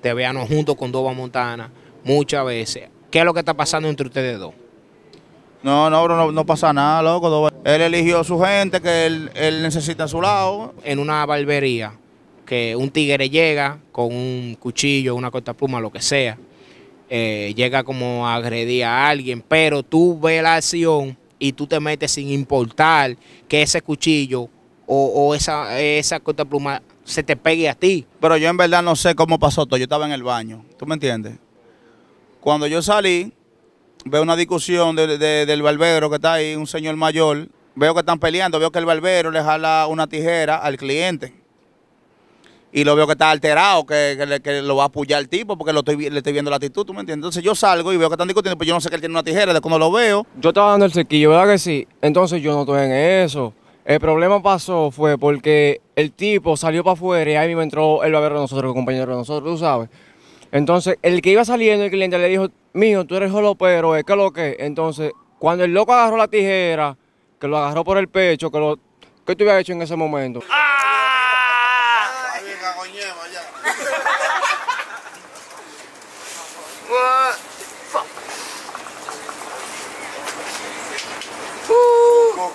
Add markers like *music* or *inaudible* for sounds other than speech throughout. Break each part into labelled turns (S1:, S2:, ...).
S1: Te veamos junto con Doba Montana muchas veces. ¿Qué es lo que está pasando entre ustedes dos?
S2: No, no, no, pasa nada, loco. Él eligió a su gente que él, necesita a su lado. En una barbería, que un tigre llega con un cuchillo,
S1: una corta pluma, lo que sea. Eh, llega como a agredir a alguien, pero tú ves la acción y tú te metes sin importar que ese cuchillo
S2: o, esa, esa corta pluma se te pegue a ti. Pero yo en verdad no sé cómo pasó todo. Yo estaba en el baño. ¿Tú me entiendes? Cuando yo salí, veo una discusión del barbero que está ahí, un señor mayor. Veo que están peleando. Veo que el barbero le jala una tijera al cliente. Y lo veo que está alterado, que, que, lo va a apoyar el tipo porque lo estoy, le estoy viendo la actitud, ¿tú me entiendes? Entonces yo salgo y veo que están discutiendo, pero yo no sé que él tiene una tijera, de cuando lo
S3: veo. Yo estaba dando el sequillo, ¿verdad que sí? Entonces yo no estoy en eso. El problema pasó fue porque el tipo salió para afuera y ahí mismo entró el barbero de nosotros, el compañero de nosotros, tú sabes. Entonces, el que iba saliendo, el cliente le dijo, mijo, tú eres jolopero, es que lo que. Entonces, cuando el loco agarró la tijera, que lo agarró por el pecho, que lo. ¿Qué te hubiera hecho en ese momento? ¡Ah!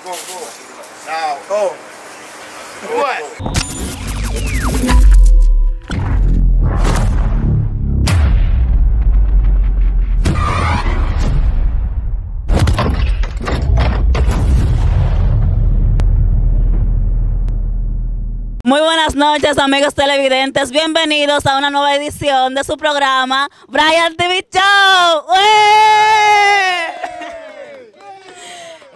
S1: Go, go,
S4: muy buenas noches, amigos televidentes. Bienvenidos a una nueva edición de su programa, Brian TV Show.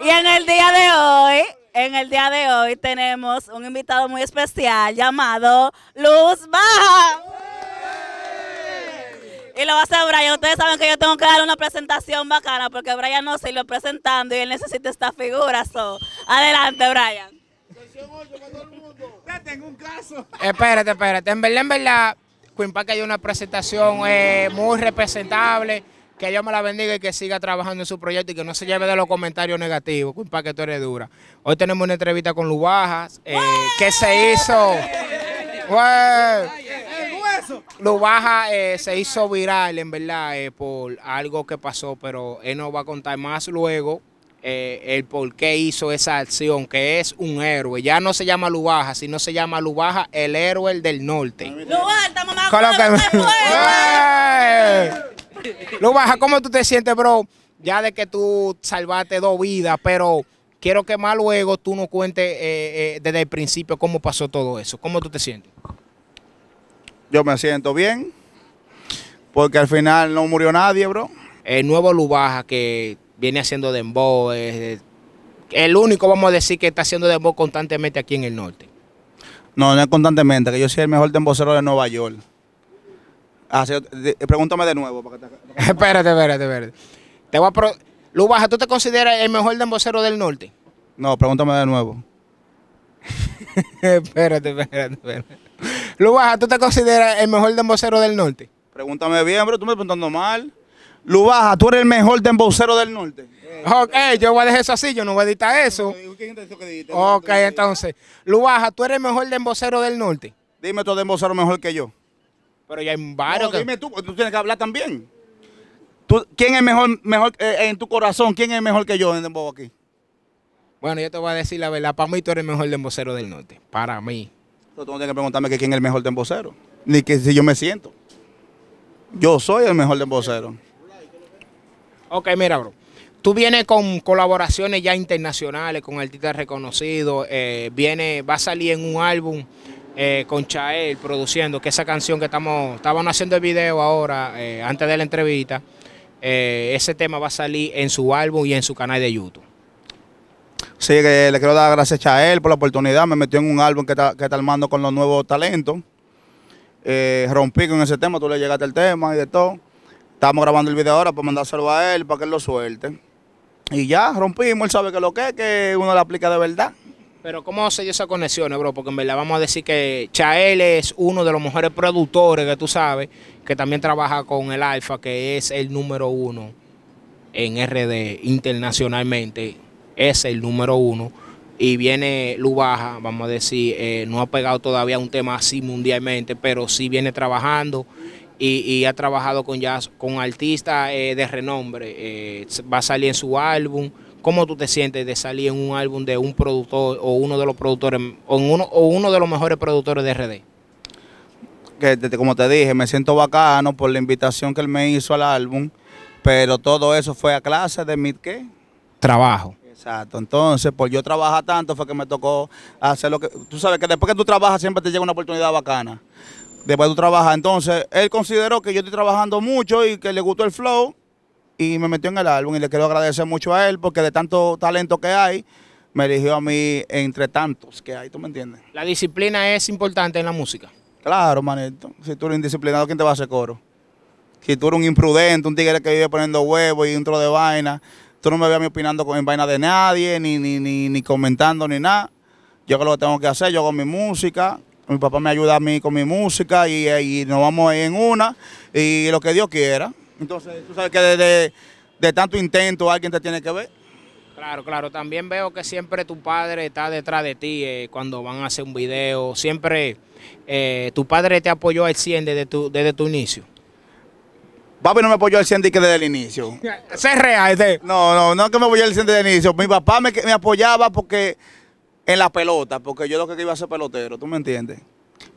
S4: Y en el día de hoy en el día de hoy tenemos un invitado muy especial llamado Luz Baja. Y lo va a hacer Brian. Ustedes saben que yo tengo que dar una presentación bacana porque Brian no se lo presentando y él necesita esta figura. Adelante, Brian.
S1: Espérate, espérate. En verdad, en verdad, Quimpa que hay una presentación eh, muy representable que Dios me la bendiga y que siga trabajando en su proyecto y que no se lleve de los comentarios negativos, Un que tú eres dura. Hoy tenemos una entrevista con Lubajas, eh, ¿Qué se hizo... Lubaja eh, se hizo viral, en verdad, eh, por algo que pasó, pero él nos va a contar más luego el por qué hizo esa acción, que es un héroe. Ya no se llama Lubaja, sino se llama Lubaja el héroe del norte. Lubaja, *laughs* Lubaja, Baja, ¿cómo tú te sientes, bro? Ya de que tú salvaste dos vidas, pero quiero que más luego tú nos cuentes eh, eh, desde el principio cómo pasó todo eso. ¿Cómo tú te sientes?
S2: Yo me siento bien, porque al final no murió nadie, bro. El nuevo Lubaja que viene
S1: haciendo dembow, es el único, vamos a decir, que está haciendo dembow constantemente aquí en el
S2: norte. No, no es constantemente, que yo soy el mejor dembocero de Nueva York. Ah, pregúntame de nuevo. *laughs* espérate, espérate, espérate. Lubaja,
S1: ¿tú te consideras el mejor dembocero del norte?
S2: No, pregúntame de nuevo.
S1: espérate, espérate, espérate. Lubaja, ¿tú te consideras el mejor dembocero del norte?
S2: Pregúntame bien, pero tú me estás preguntando mal. Lubaja, tú eres el mejor dembocero del norte. yo voy a dejar eso así, yo no voy a editar eso. Ok, entonces. Lubaja, tú eres el mejor dembocero del norte. Dime tu dembocero mejor que yo. Pero ya hay varios que... Dime tú, tú tienes que hablar también. ¿Quién es mejor, mejor eh, en tu corazón? ¿Quién es mejor que yo en Dembow aquí? Bueno, yo te voy a decir la
S1: verdad. Para mí tú eres el mejor dembocero del norte.
S2: Para mí. Pero tú no tienes que preguntarme que quién es el mejor dembocero. Ni que si yo me siento. Yo soy el mejor dembocero. Ok, mira, bro. Tú
S1: vienes con colaboraciones ya internacionales, con artistas reconocidos, eh, viene, va a salir en un álbum. Eh, con Chael produciendo, que esa canción que estamos, estaban haciendo el video ahora, eh, antes de la entrevista, eh, ese tema va a salir en su álbum y en su canal de YouTube.
S2: Sí, que le quiero dar gracias a Chael por la oportunidad, me metió en un álbum que está, que armando con los nuevos talentos. rompí con ese tema, tú le llegaste el tema y de todo. Estamos grabando el video ahora para mandárselo a él, para que lo suelte. Y ya, rompimos, él sabe que lo que es, que uno le aplica de verdad. Pero ¿cómo se dio esa conexión,
S1: eh, bro? Porque en verdad vamos a decir que Chael es uno de los mejores productores que tú sabes, que también trabaja con el Alfa, que es el número uno en RD internacionalmente, es el número uno. Y viene Lubaja, vamos a decir, eh, no ha pegado todavía un tema así mundialmente, pero sí viene trabajando y, ha trabajado con, jazz, con artistas eh, de renombre. va a salir en su álbum ¿Cómo tú te sientes de salir en un álbum de un productor o uno de los productores o uno, o uno de los mejores productores de RD?
S2: Que, como te dije, me siento bacano por la invitación que él me hizo al álbum, pero todo eso fue a clase de mi qué? Trabajo. Exacto, entonces por yo trabajar tanto fue que me tocó hacer lo que... Tú sabes que después que tú trabajas siempre te llega una oportunidad bacana. Después tú trabajas, entonces él consideró que yo estoy trabajando mucho y que le gustó el flow y me metió en el álbum y le quiero agradecer mucho a él porque de tanto talento que hay, me eligió a mí entre tantos que hay, ¿tú me entiendes? La disciplina es importante en la música. Claro, manito. Si tú eres indisciplinado, ¿quién te va a hacer coro? Si tú eres un imprudente, un tigre que vive poniendo huevos y un tro de vaina, tú no me veas a opinando en vaina de nadie, ni, ni, comentando, ni nada. Yo creo que lo tengo que hacer, yo hago mi música, mi papá me ayuda a mí con mi música y, nos vamos en una y lo que Dios quiera. Entonces, tú sabes que de, de, tanto intento alguien te tiene que ver.
S1: Claro, claro. También veo que siempre tu padre está detrás de ti eh, cuando van a hacer un video. Siempre eh, tu padre te apoyó al 100 desde tu, desde tu inicio.
S2: Papi no me apoyó al 100 desde el inicio. *laughs* ¿Se real? Este? No, no, no que me apoyó al 100 desde el inicio. Mi papá me, apoyaba porque en la pelota, porque yo lo que iba a ser pelotero, ¿tú me entiendes?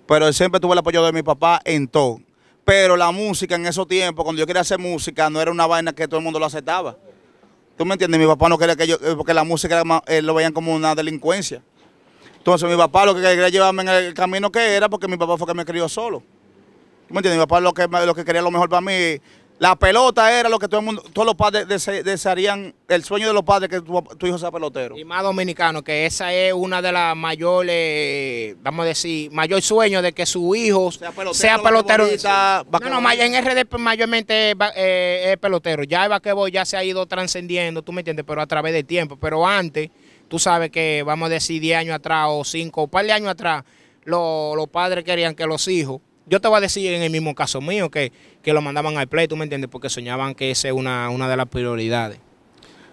S2: Pero siempre tuve el apoyo de mi papá en todo. Pero la música en esos tiempos, cuando yo quería hacer música, no era una vaina que todo el mundo lo aceptaba. ¿Tú me entiendes? Mi papá no quería que yo, eh, porque la música eh, lo veían como una delincuencia. Entonces mi papá lo que quería llevarme en el camino que era, porque mi papá fue que me crió solo. ¿Tú me entiendes? Mi papá lo que, lo que quería lo mejor para mí la pelota era lo que todo mundo, todos los padres desearían, el sueño de los padres que tu, hijo sea pelotero. Y
S1: más dominicano, que esa es una de las mayores, vamos a decir, mayor sueño de que su hijo sea pelotero. Sea no, no, en RD mayormente eh, es, pelotero. Ya el voy ya se ha ido trascendiendo, tú me entiendes, pero a través del tiempo. Pero antes, tú sabes que, vamos a decir, 10 años atrás o 5, un par de años atrás, los padres querían que los hijos yo te voy a decir en el mismo caso mío que, lo mandaban al play, ¿tú me entiendes? Porque soñaban que esa es una, una de las prioridades.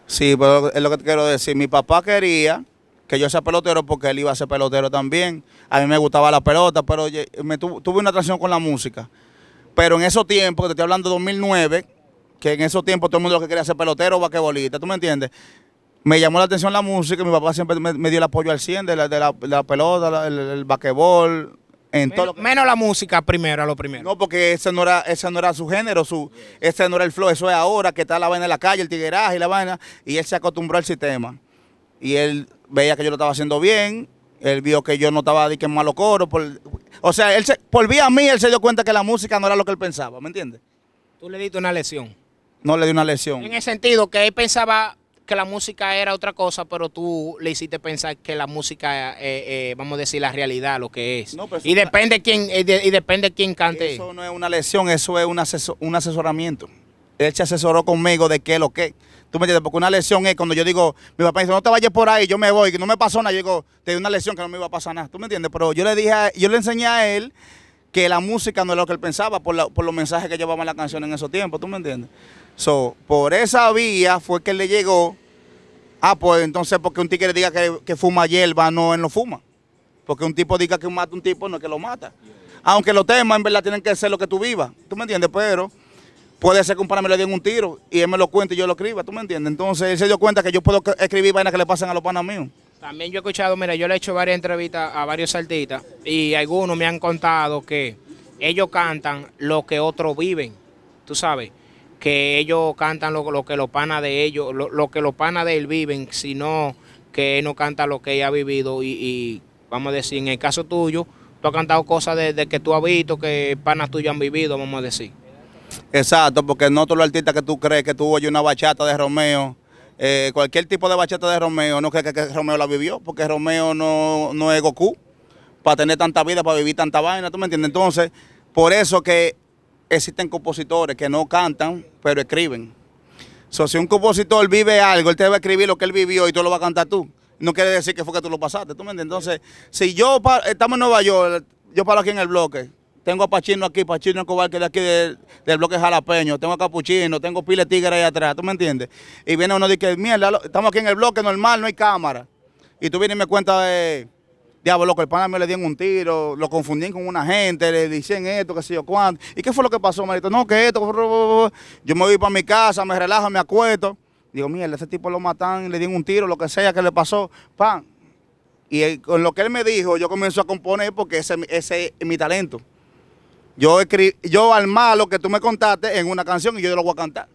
S2: Sí, pero es lo que te quiero decir. Mi papá quería que yo sea pelotero porque él iba a ser pelotero también. A mí me gustaba la pelota, pero me tuve una atracción con la música. Pero en esos tiempos, te estoy hablando de 2009, que en esos tiempos todo el mundo que quería ser pelotero o vaquebolista, ¿tú me entiendes? Me llamó la atención la música, y mi papá siempre me, dio el apoyo al 100 de la, de la, pelota, el, el menos, la música primero, a lo primero. No, porque ese no era, no era su género, su, ese no era el flow, eso es ahora que está la vaina en la calle, el tigueraje y la vaina. Y él se acostumbró al sistema. Y él veía que yo lo estaba haciendo bien, él vio que yo no estaba de que en malo coro. o sea, él se, por vía a mí, él se dio cuenta que la música no era lo que él pensaba, ¿me entiendes? Tú le diste una lesión. No le di una lesión. En
S1: el sentido que él pensaba que la música era otra cosa, pero tú le hiciste pensar que la música, eh, eh, vamos a decir, la realidad, lo que es. Pues, y depende quién eh, y depende
S2: quién cante. Eso no es una lesión, eso es un, un asesoramiento. Él se asesoró conmigo de qué, lo que. ¿Tú me entiendes? Porque una lesión es cuando yo digo, mi papá dice, no te vayas por ahí, yo me voy, que no me pasó nada. Yo digo, te di una lesión que no me iba a pasar nada. ¿Tú me entiendes? Pero yo le dije, yo le enseñé a él que la música no era lo que él pensaba por, la, por los mensajes que llevaba la canción en esos tiempos. ¿Tú me entiendes? So, por esa vía fue que él le llegó Ah, pues entonces porque un le diga que, fuma hierba, no él no fuma. Porque un tipo diga que mata a un tipo, no es que lo mata. Aunque los temas en verdad tienen que ser lo que tú vivas. ¿Tú me entiendes? Pero puede ser que un pana me le den un tiro y él me lo cuente y yo lo escriba. ¿Tú me entiendes? Entonces él se dio cuenta que yo puedo escribir vainas que le pasan a los panas míos.
S1: También yo he escuchado, mira, yo le he hecho varias entrevistas a varios artistas y algunos me han contado que ellos cantan lo que otros viven. Tú sabes que ellos cantan lo, que los panas de ellos, lo, que los panas de él viven, sino que él no canta lo que ella ha vivido. Y, vamos a decir, en el caso tuyo, tú has cantado cosas de, de que tú has visto, que panas tuyos han vivido, vamos a decir.
S2: Exacto, porque no todos los artistas que tú crees que tú oyes una bachata de Romeo, eh, cualquier tipo de bachata de Romeo, no crees que, que, Romeo la vivió, porque Romeo no, no es Goku, para tener tanta vida, para vivir tanta vaina, ¿tú me entiendes? Entonces, por eso que existen compositores que no cantan, pero escriben. si un compositor vive algo, él te va a escribir lo que él vivió y tú lo vas a cantar tú. No quiere decir que fue que tú lo pasaste, ¿tú me entiendes? Entonces, si yo estamos en Nueva York, yo paro aquí en el bloque, tengo a Pachino aquí, Pachino Cobal, que es de aquí del, bloque jalapeño. Tengo a Capuchino, tengo Pile Tigre ahí atrás, ¿tú me entiendes? Y viene uno y dice, mierda, estamos aquí en el bloque normal, no hay cámara. Y tú vienes y me cuentas de, diablo, loco, el pana me le dieron un tiro, lo confundían con una gente, le dicen esto, qué sé yo cuánto. ¿Y qué fue lo que pasó, marito? No, que esto, yo me voy para mi casa, me relajo, me acuesto. Digo, mierda, ese tipo lo matan, le dieron un tiro, lo que sea que le pasó, pan. Y con lo que él me dijo, yo comienzo a componer porque ese, es mi talento. Yo al yo lo que tú me contaste en una canción y yo lo voy a cantar.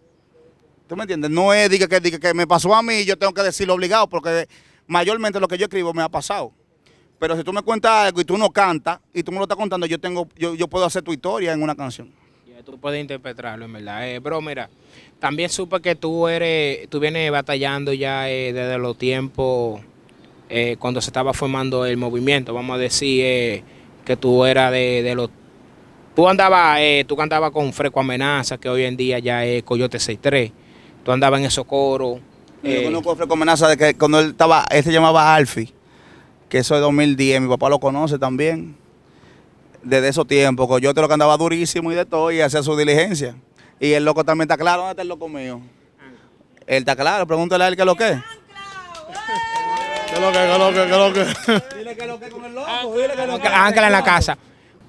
S2: ¿Tú me entiendes? No es que, diga que me pasó a mí, yo tengo que decirlo obligado, porque mayormente lo que yo escribo me ha pasado. Pero si tú me cuentas algo y tú no cantas y tú me lo estás contando, yo tengo, yo, yo puedo hacer tu historia en una canción.
S1: tú puedes interpretarlo, en verdad. Eh, bro, mira, también supe que tú eres, tú vienes batallando ya eh, desde los tiempos eh, cuando se estaba formando el movimiento. Vamos a decir eh, que tú eras de, los, tú andabas, tú cantabas con Freco Amenaza, que hoy en día ya es Coyote 63. Tú andabas en esos coros.
S2: yo conozco Freco Amenaza de que cuando él estaba, él se llamaba Alfi que eso es 2010, mi papá lo conoce también, desde esos tiempos, yo te lo que andaba durísimo y de todo, y hacía su diligencia. Y el loco también está claro, ¿dónde está el loco mío? Él está claro, pregúntale a él qué lo que ¿Qué lo que, qué lo que, qué lo que? Dile que lo que con el loco, dile que Ángela en la casa.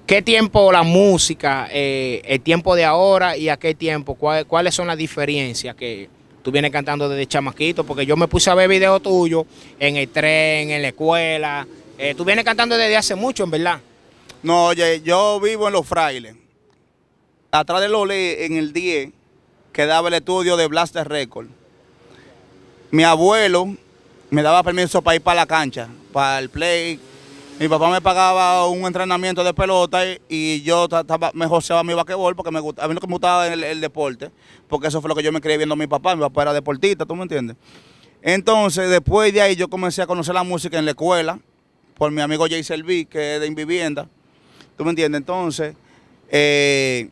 S1: ¿Qué tiempo la música, eh, el tiempo de ahora y a qué tiempo? ¿Cuáles son las diferencias que, tú vienes cantando desde chamaquito, porque yo me puse a ver videos tuyos en el tren, en la escuela. Eh, tú vienes cantando desde hace mucho, en verdad.
S2: No, oye, yo vivo en Los Frailes. Atrás de Lole, en el 10, quedaba el estudio de Blaster Record. Mi abuelo me daba permiso para ir para la cancha, para el play, mi papá me pagaba un entrenamiento de pelota y, yo estaba, me joseaba mi basquetbol porque me gustaba a mí lo que me gustaba el, deporte, porque eso fue lo que yo me creí viendo a mi papá. Mi papá era deportista, ¿tú me entiendes? Entonces, después de ahí, yo comencé a conocer la música en la escuela por mi amigo Jay Vick, que es de Invivienda. ¿Tú me entiendes? Entonces, eh,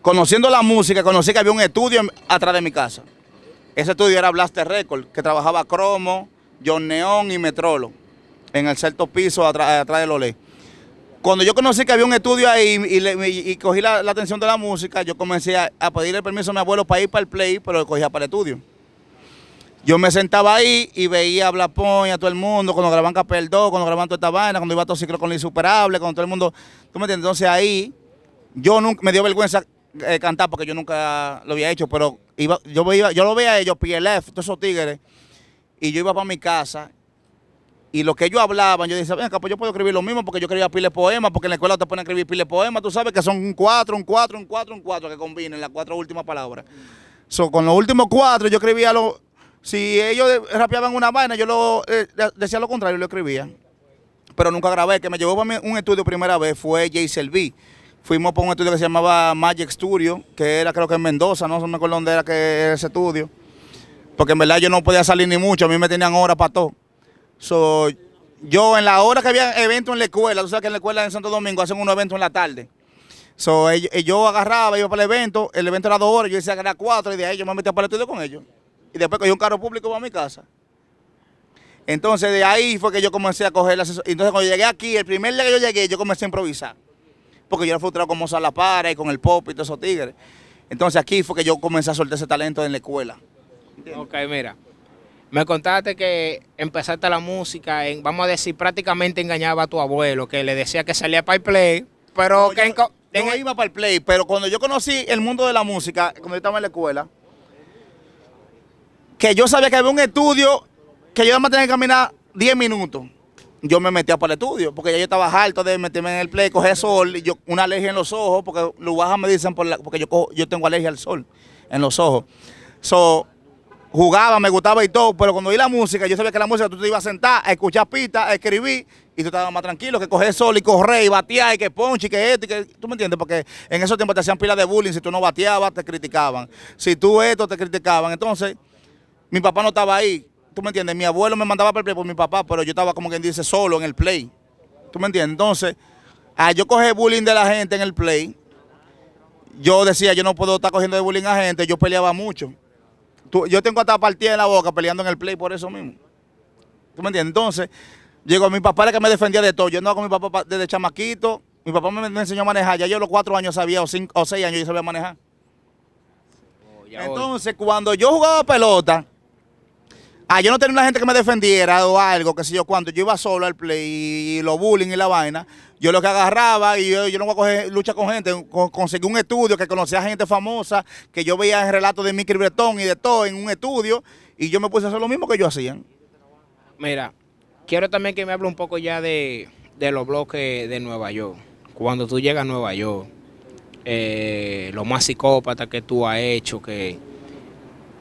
S2: conociendo la música, conocí que había un estudio atrás de mi casa. Ese estudio era Blaster Record, que trabajaba Cromo, John Neón y Metrolo en el sexto piso, atrás, de del Cuando yo conocí que había un estudio ahí y, cogí la, atención de la música, yo comencé a, pedir el permiso a mi abuelo para ir para el play, pero lo cogía para el estudio. Yo me sentaba ahí y veía a Blapón y a todo el mundo, cuando grababan Capel 2, cuando grababan toda esta vaina, cuando iba a todo ciclo con lo insuperable, cuando todo el mundo. ¿Tú me entiendes? Entonces ahí yo nunca, me dio vergüenza eh, cantar porque yo nunca lo había hecho, pero iba, yo, iba, yo lo veía a ellos, PLF, todos esos tigres, y yo iba para mi casa y lo que ellos hablaban, yo decía, venga, pues yo puedo escribir lo mismo porque yo escribía pile poemas, porque en la escuela te ponen a escribir pile poemas, tú sabes que son un cuatro, un cuatro, un cuatro, un cuatro, que combinen las cuatro últimas palabras. So, con los últimos cuatro yo escribía lo... Si ellos rapeaban una vaina, yo lo eh, decía lo contrario, lo escribía. Pero nunca grabé. Que me llevó para un estudio primera vez fue Jay Selby. Fuimos para un estudio que se llamaba Magic Studio, que era creo que en Mendoza, no, no me acuerdo dónde era que era ese estudio. Porque en verdad yo no podía salir ni mucho, a mí me tenían horas para todo. So, yo en la hora que había evento en la escuela, tú sabes que en la escuela en Santo Domingo hacen un evento en la tarde. So, eh, yo agarraba, iba para el evento, el evento era dos horas, yo decía que era cuatro, y de ahí yo me metía para el con ellos. Y después cogí un carro público para mi casa. Entonces de ahí fue que yo comencé a coger la Entonces cuando llegué aquí, el primer día que yo llegué, yo comencé a improvisar. Porque yo era frustrado con La Para y con el pop y todos esos tigres. Entonces aquí fue que yo comencé a soltar ese talento en la escuela.
S1: Ok, mira. Me contaste que empezaste la música en, vamos a decir, prácticamente engañaba a tu abuelo, que le decía que salía para el play, pero que iba para el play,
S2: pero cuando yo conocí el mundo de la música, cuando yo estaba en la escuela, que yo sabía que había un estudio que yo nada más tenía que caminar 10 minutos. Yo me metía para el estudio, porque ya yo estaba harto de meterme en el play, coger sol, y yo, una alergia en los ojos, porque los bajas me dicen por porque yo, cojo, yo tengo alergia al sol en los ojos. So, jugaba, me gustaba y todo, pero cuando oí la música, yo sabía que la música tú te ibas a sentar, a escuchar pistas, a escribir, y tú estabas más tranquilo, que coger sol y correr y batear, y que ponche, y que esto, y que... ¿Tú me entiendes? Porque en esos tiempos te hacían pilas de bullying, si tú no bateabas, te criticaban. Si tú esto, te criticaban. Entonces, mi papá no estaba ahí, ¿tú me entiendes? Mi abuelo me mandaba para el play por mi papá, pero yo estaba como quien dice solo en el play. ¿Tú me entiendes? Entonces, ah, yo cogí bullying de la gente en el play, yo decía, yo no puedo estar cogiendo de bullying a gente, yo peleaba mucho yo tengo hasta partida en la boca peleando en el play por eso mismo. ¿Tú me entiendes? Entonces, llegó mi papá era que me defendía de todo. Yo no con mi papá desde chamaquito. Mi papá me, enseñó a manejar. Ya yo a los cuatro años sabía, o, cinco, o seis años yo sabía manejar. Oh, Entonces, cuando yo jugaba pelota, Ah, yo no tenía una gente que me defendiera o algo, que sé yo, cuando yo iba solo al play y lo bullying y la vaina, yo lo que agarraba y yo, no voy a coger lucha con gente, conseguí un estudio que conocía gente famosa, que yo veía el relato de Mickey Bretón y de todo en un estudio, y yo me puse a hacer lo mismo que ellos hacían.
S1: Mira, quiero también que me hable un poco ya de, los bloques de Nueva York. Cuando tú llegas a Nueva York, eh, lo más psicópata que tú has hecho, que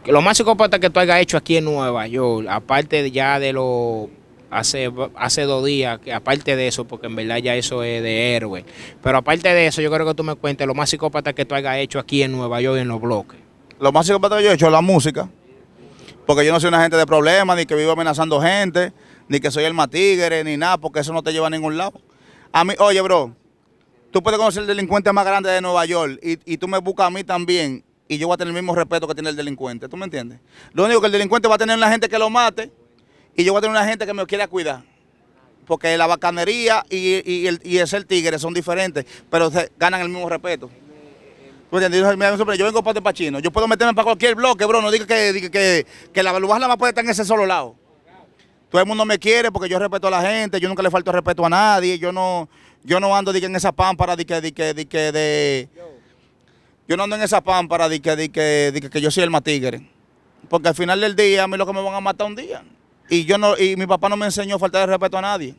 S1: lo más psicópata que tú hayas hecho aquí en Nueva York, aparte ya de lo hace, hace dos días, que aparte de eso, porque en verdad ya eso es de héroe, pero aparte de eso, yo creo que tú me cuentes lo más
S2: psicópata que tú hayas hecho aquí en Nueva York en los bloques. Lo más psicópata que yo he hecho es la música, porque yo no soy una gente de problemas, ni que vivo amenazando gente, ni que soy el matigre, ni nada, porque eso no te lleva a ningún lado. A mí, oye, bro, tú puedes conocer el delincuente más grande de Nueva York y, y tú me buscas a mí también y yo voy a tener el mismo respeto que tiene el delincuente. ¿Tú me entiendes? Lo único que el delincuente va a tener es la gente que lo mate y yo voy a tener una gente que me quiera cuidar. Porque la bacanería y, y, el, y el tigre son diferentes, pero ganan el mismo respeto. ¿Tú entiendes? Yo, vengo para de Pachino. Yo puedo meterme para cualquier bloque, bro. No diga que, que, que la baluja más puede estar en ese solo lado. Todo el mundo me quiere porque yo respeto a la gente, yo nunca le falto respeto a nadie, yo no, yo no ando en esa pámpara de que, de yo no ando en esa pámpara de que, que, que yo soy el más tigre. Porque al final del día, a mí lo que me van a matar un día. Y yo no, y mi papá no me enseñó a faltar de respeto a nadie.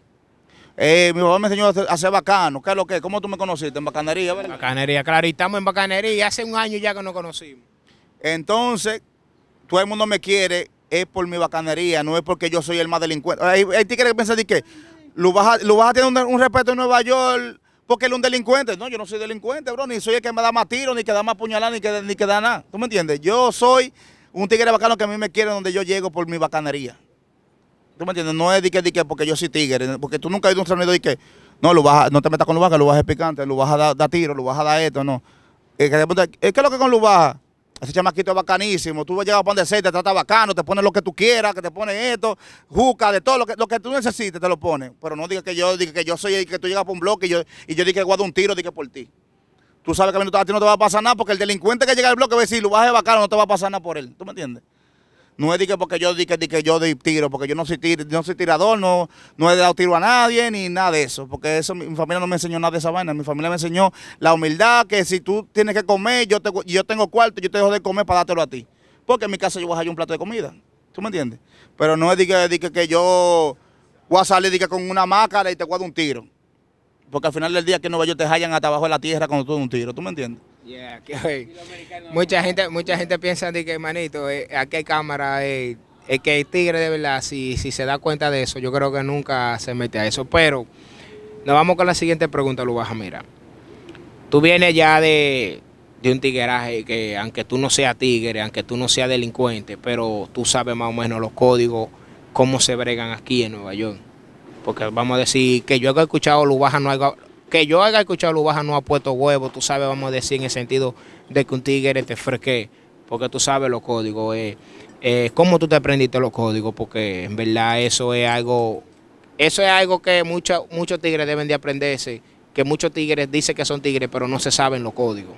S2: Eh, mi papá me enseñó a ser bacano. ¿Qué es lo que? ¿Cómo tú me conociste? En bacanería, ¿verdad?
S1: Bacanería, claro. estamos en bacanería. Hace un año ya que nos conocimos.
S2: Entonces, todo el mundo me quiere. Es por mi bacanería, no es porque yo soy el más delincuente. Hay, tigres que piensan de que lo vas a, tener un respeto en Nueva York porque él es un delincuente. No, yo no soy delincuente, bro. Ni soy el que me da más tiro, ni que da más puñalada, ni que, ni que da nada. ¿Tú me entiendes? Yo soy un tigre bacano que a mí me quiere donde yo llego por mi bacanería. ¿Tú me entiendes? No es dique, dique, porque yo soy tigre. Porque tú nunca has ido un sonido de que no, lo no te metas con baja, lo vas a picante lo vas a da tiro, lo vas a esto, no. Es que, es que lo que con baja. Ese chamaquito es bacanísimo. Tú vas a pan de te trata bacano, te pone lo que tú quieras, que te pone esto, juca, de todo lo que, lo que tú necesites, te lo pone. Pero no digas que yo, diga que yo soy el que tú llegas por un bloque y yo, y yo dije que guardo un tiro, dije por ti. Tú sabes que a mí no te va a pasar nada porque el delincuente que llega al bloque va a decir, lo vas a bacano, no te va a pasar nada por él. ¿Tú me entiendes? No es que porque yo di que, yo di tiro, porque yo no soy, no soy tirador, no, no he dado tiro a nadie ni nada de eso. Porque eso mi familia no me enseñó nada de esa vaina. Mi familia me enseñó la humildad, que si tú tienes que comer, yo, te, yo tengo cuarto, yo te dejo de comer para dártelo a ti. Porque en mi casa yo voy a hallar un plato de comida. ¿Tú me entiendes? Pero no es de que, yo voy a salir con una máscara y te voy un tiro. Porque al final del día que no vaya yo te hallan hasta abajo de la tierra con todo un tiro. ¿Tú me entiendes? *laughs* mucha gente, mucha gente piensa que manito, eh, aquí hay cámara,
S1: eh, es que el tigre de verdad, si, se da cuenta de eso, yo creo que nunca se mete a eso. Pero nos vamos con la siguiente pregunta, Lubaja. Mira, tú vienes ya de, un tigueraje que aunque tú no seas tigre, aunque tú no seas delincuente, pero tú sabes más o menos los códigos, cómo se bregan aquí en Nueva York. Porque vamos a decir que yo he escuchado Lubaja no hay que yo haya escuchado baja no ha puesto huevo, tú sabes, vamos a decir, en el sentido de que un tigre te fresque porque tú sabes los códigos, eh, eh, cómo tú te aprendiste los códigos, porque en verdad eso es algo, eso es algo que muchos muchos tigres deben de aprenderse, que muchos tigres dicen que son tigres, pero no se saben los códigos.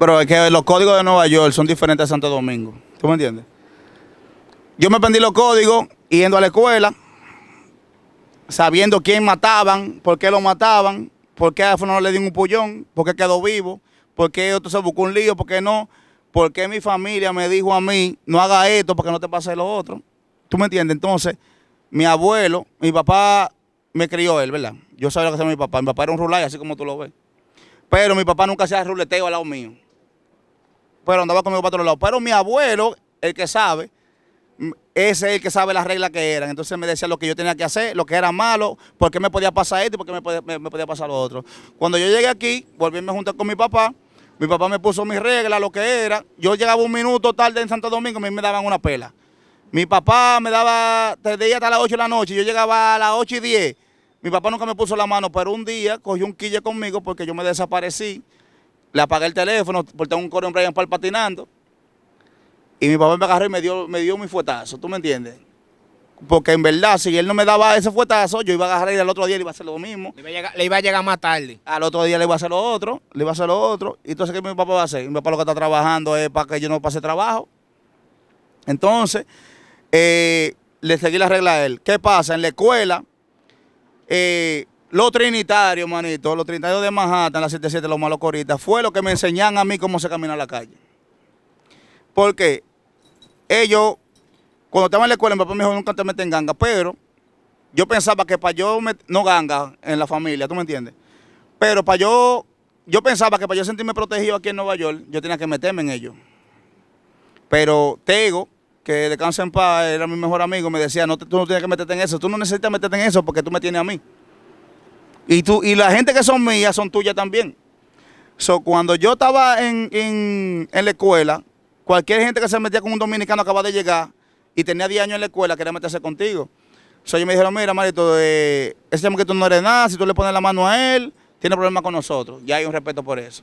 S2: Pero es que los códigos de Nueva York son diferentes a Santo Domingo, ¿tú me entiendes? Yo me aprendí los códigos yendo a la escuela, sabiendo quién mataban, por qué lo mataban, por qué a no le dio un puñón, por qué quedó vivo, por qué otro se buscó un lío, por qué no, por qué mi familia me dijo a mí, no haga esto para que no te pase lo otro. ¿Tú me entiendes? Entonces, mi abuelo, mi papá me crió él, ¿verdad? Yo sabía lo que hacía mi papá. Mi papá era un rulay, así como tú lo ves. Pero mi papá nunca hacía ruleteo al lado mío. Pero andaba conmigo para otro lado. Pero mi abuelo, el que sabe, ese es el que sabe las reglas que eran. Entonces me decía lo que yo tenía que hacer, lo que era malo, por qué me podía pasar esto y por qué me podía, pasar lo otro. Cuando yo llegué aquí, volví a juntar con mi papá. Mi papá me puso mis reglas, lo que era. Yo llegaba un minuto tarde en Santo Domingo, a mí me daban una pela. Mi papá me daba desde día hasta las 8 de la noche, yo llegaba a las 8 y 10. Mi papá nunca me puso la mano, pero un día cogió un quille conmigo porque yo me desaparecí. Le apagué el teléfono, tengo un correo en Brian Pal patinando. Y mi papá me agarró y me dio, me mi fuetazo, ¿tú me entiendes? Porque en verdad, si él no me daba ese fuetazo, yo iba a agarrar y al otro día le iba a hacer lo mismo. Le iba, a llegar, más tarde. Al otro día le iba a hacer lo otro, le iba a hacer lo otro. Y entonces, ¿qué mi papá va a hacer? Mi papá lo que está trabajando es para que yo no pase trabajo. Entonces, eh, le seguí la regla a él. ¿Qué pasa? En la escuela, eh, los trinitarios, manito, los trinitarios de Manhattan, la 77, los malos coritas, fue lo que me enseñan a mí cómo se camina la calle. ¿Por qué? ellos, cuando estaba en la escuela, mi papá me dijo, nunca te meten en ganga, pero yo pensaba que para yo, no ganga en la familia, ¿tú me entiendes? Pero para yo, yo pensaba que para yo sentirme protegido aquí en Nueva York, yo tenía que meterme en ellos. Pero Tego, que de cáncer en paz era mi mejor amigo, me decía, no, tú no tienes que meterte en eso, tú no necesitas meterte en eso porque tú me tienes a mí. Y, tú, y la gente que son mías son tuyas también. cuando yo estaba en, en la escuela, Cualquier gente que se metía con un dominicano acaba de llegar y tenía 10 años en la escuela, quería meterse contigo. O sea, ellos me dijeron, mira, Marito, eh, ese hombre que tú no eres nada, si tú le pones la mano a él, tiene problemas con nosotros. Y hay un respeto por eso.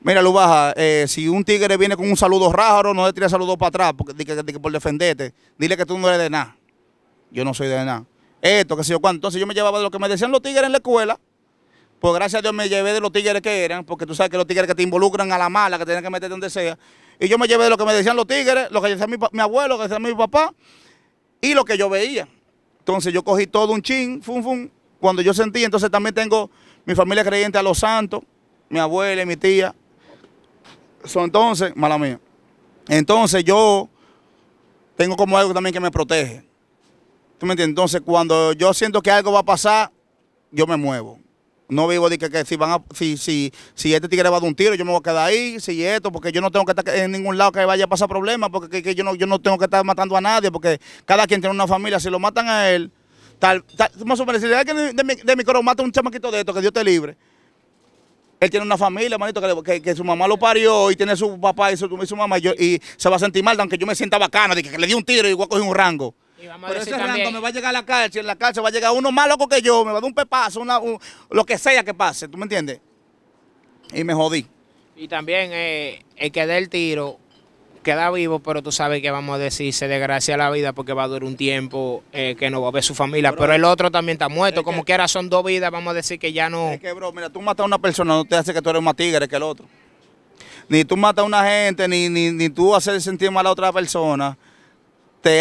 S2: Mira, Lubaja, eh, si un tigre viene con un saludo raro no le tires saludos para atrás porque, por defenderte. Dile que tú no eres de nada. Yo no soy de nada. Esto, que sé yo cuánto. Entonces yo me llevaba de lo que me decían los tigres en la escuela. Pues gracias a Dios me llevé de los tigres que eran, porque tú sabes que los tigres que te involucran a la mala, que tienen que meterte donde sea. Y yo me llevé lo que me decían los tigres, lo que decía mi, abuelo, lo que decía mi papá, y lo que yo veía. Entonces yo cogí todo un chin, fum, fum. Cuando yo sentí, entonces también tengo mi familia creyente a los santos, mi abuela y mi tía. eso entonces, mala mía. Entonces yo tengo como algo también que me protege. ¿Tú me entiendes? Entonces cuando yo siento que algo va a pasar, yo me muevo. No vivo de que, si van a, si, si, si este tigre va de un tiro, yo me voy a quedar ahí, si esto, porque yo no tengo que estar en ningún lado que vaya a pasar problemas, porque yo no, yo no tengo que estar matando a nadie, porque cada quien tiene una familia, si lo matan a él, tal, más o menos, si alguien de, mi, de mi coro mata un chamaquito de esto, que Dios te libre. Él tiene una familia, manito que, que, que, su mamá lo parió y tiene su papá y su, mamá y, yo, y, se va a sentir mal, aunque yo me sienta bacano, de que, que le di un tiro y voy a coger un rango pero eso me va a llegar a la cárcel, en la cárcel va a llegar uno más loco que yo, me va a dar un pepazo, una, un, lo que sea que pase, ¿tú me entiendes? Y me jodí. Y
S1: también eh, el que dé el tiro queda vivo, pero tú sabes que vamos a decir, se desgracia la vida porque va a durar un tiempo eh, que no va a ver su familia. pero, el otro también está muerto. Como
S2: que, quiera, son dos vidas, vamos a decir que ya no. Es que, bro, mira, tú matas a una persona, no te hace que tú eres más tigre que el otro. Ni tú matas a una gente, ni, ni, ni tú haces sentir mal a otra persona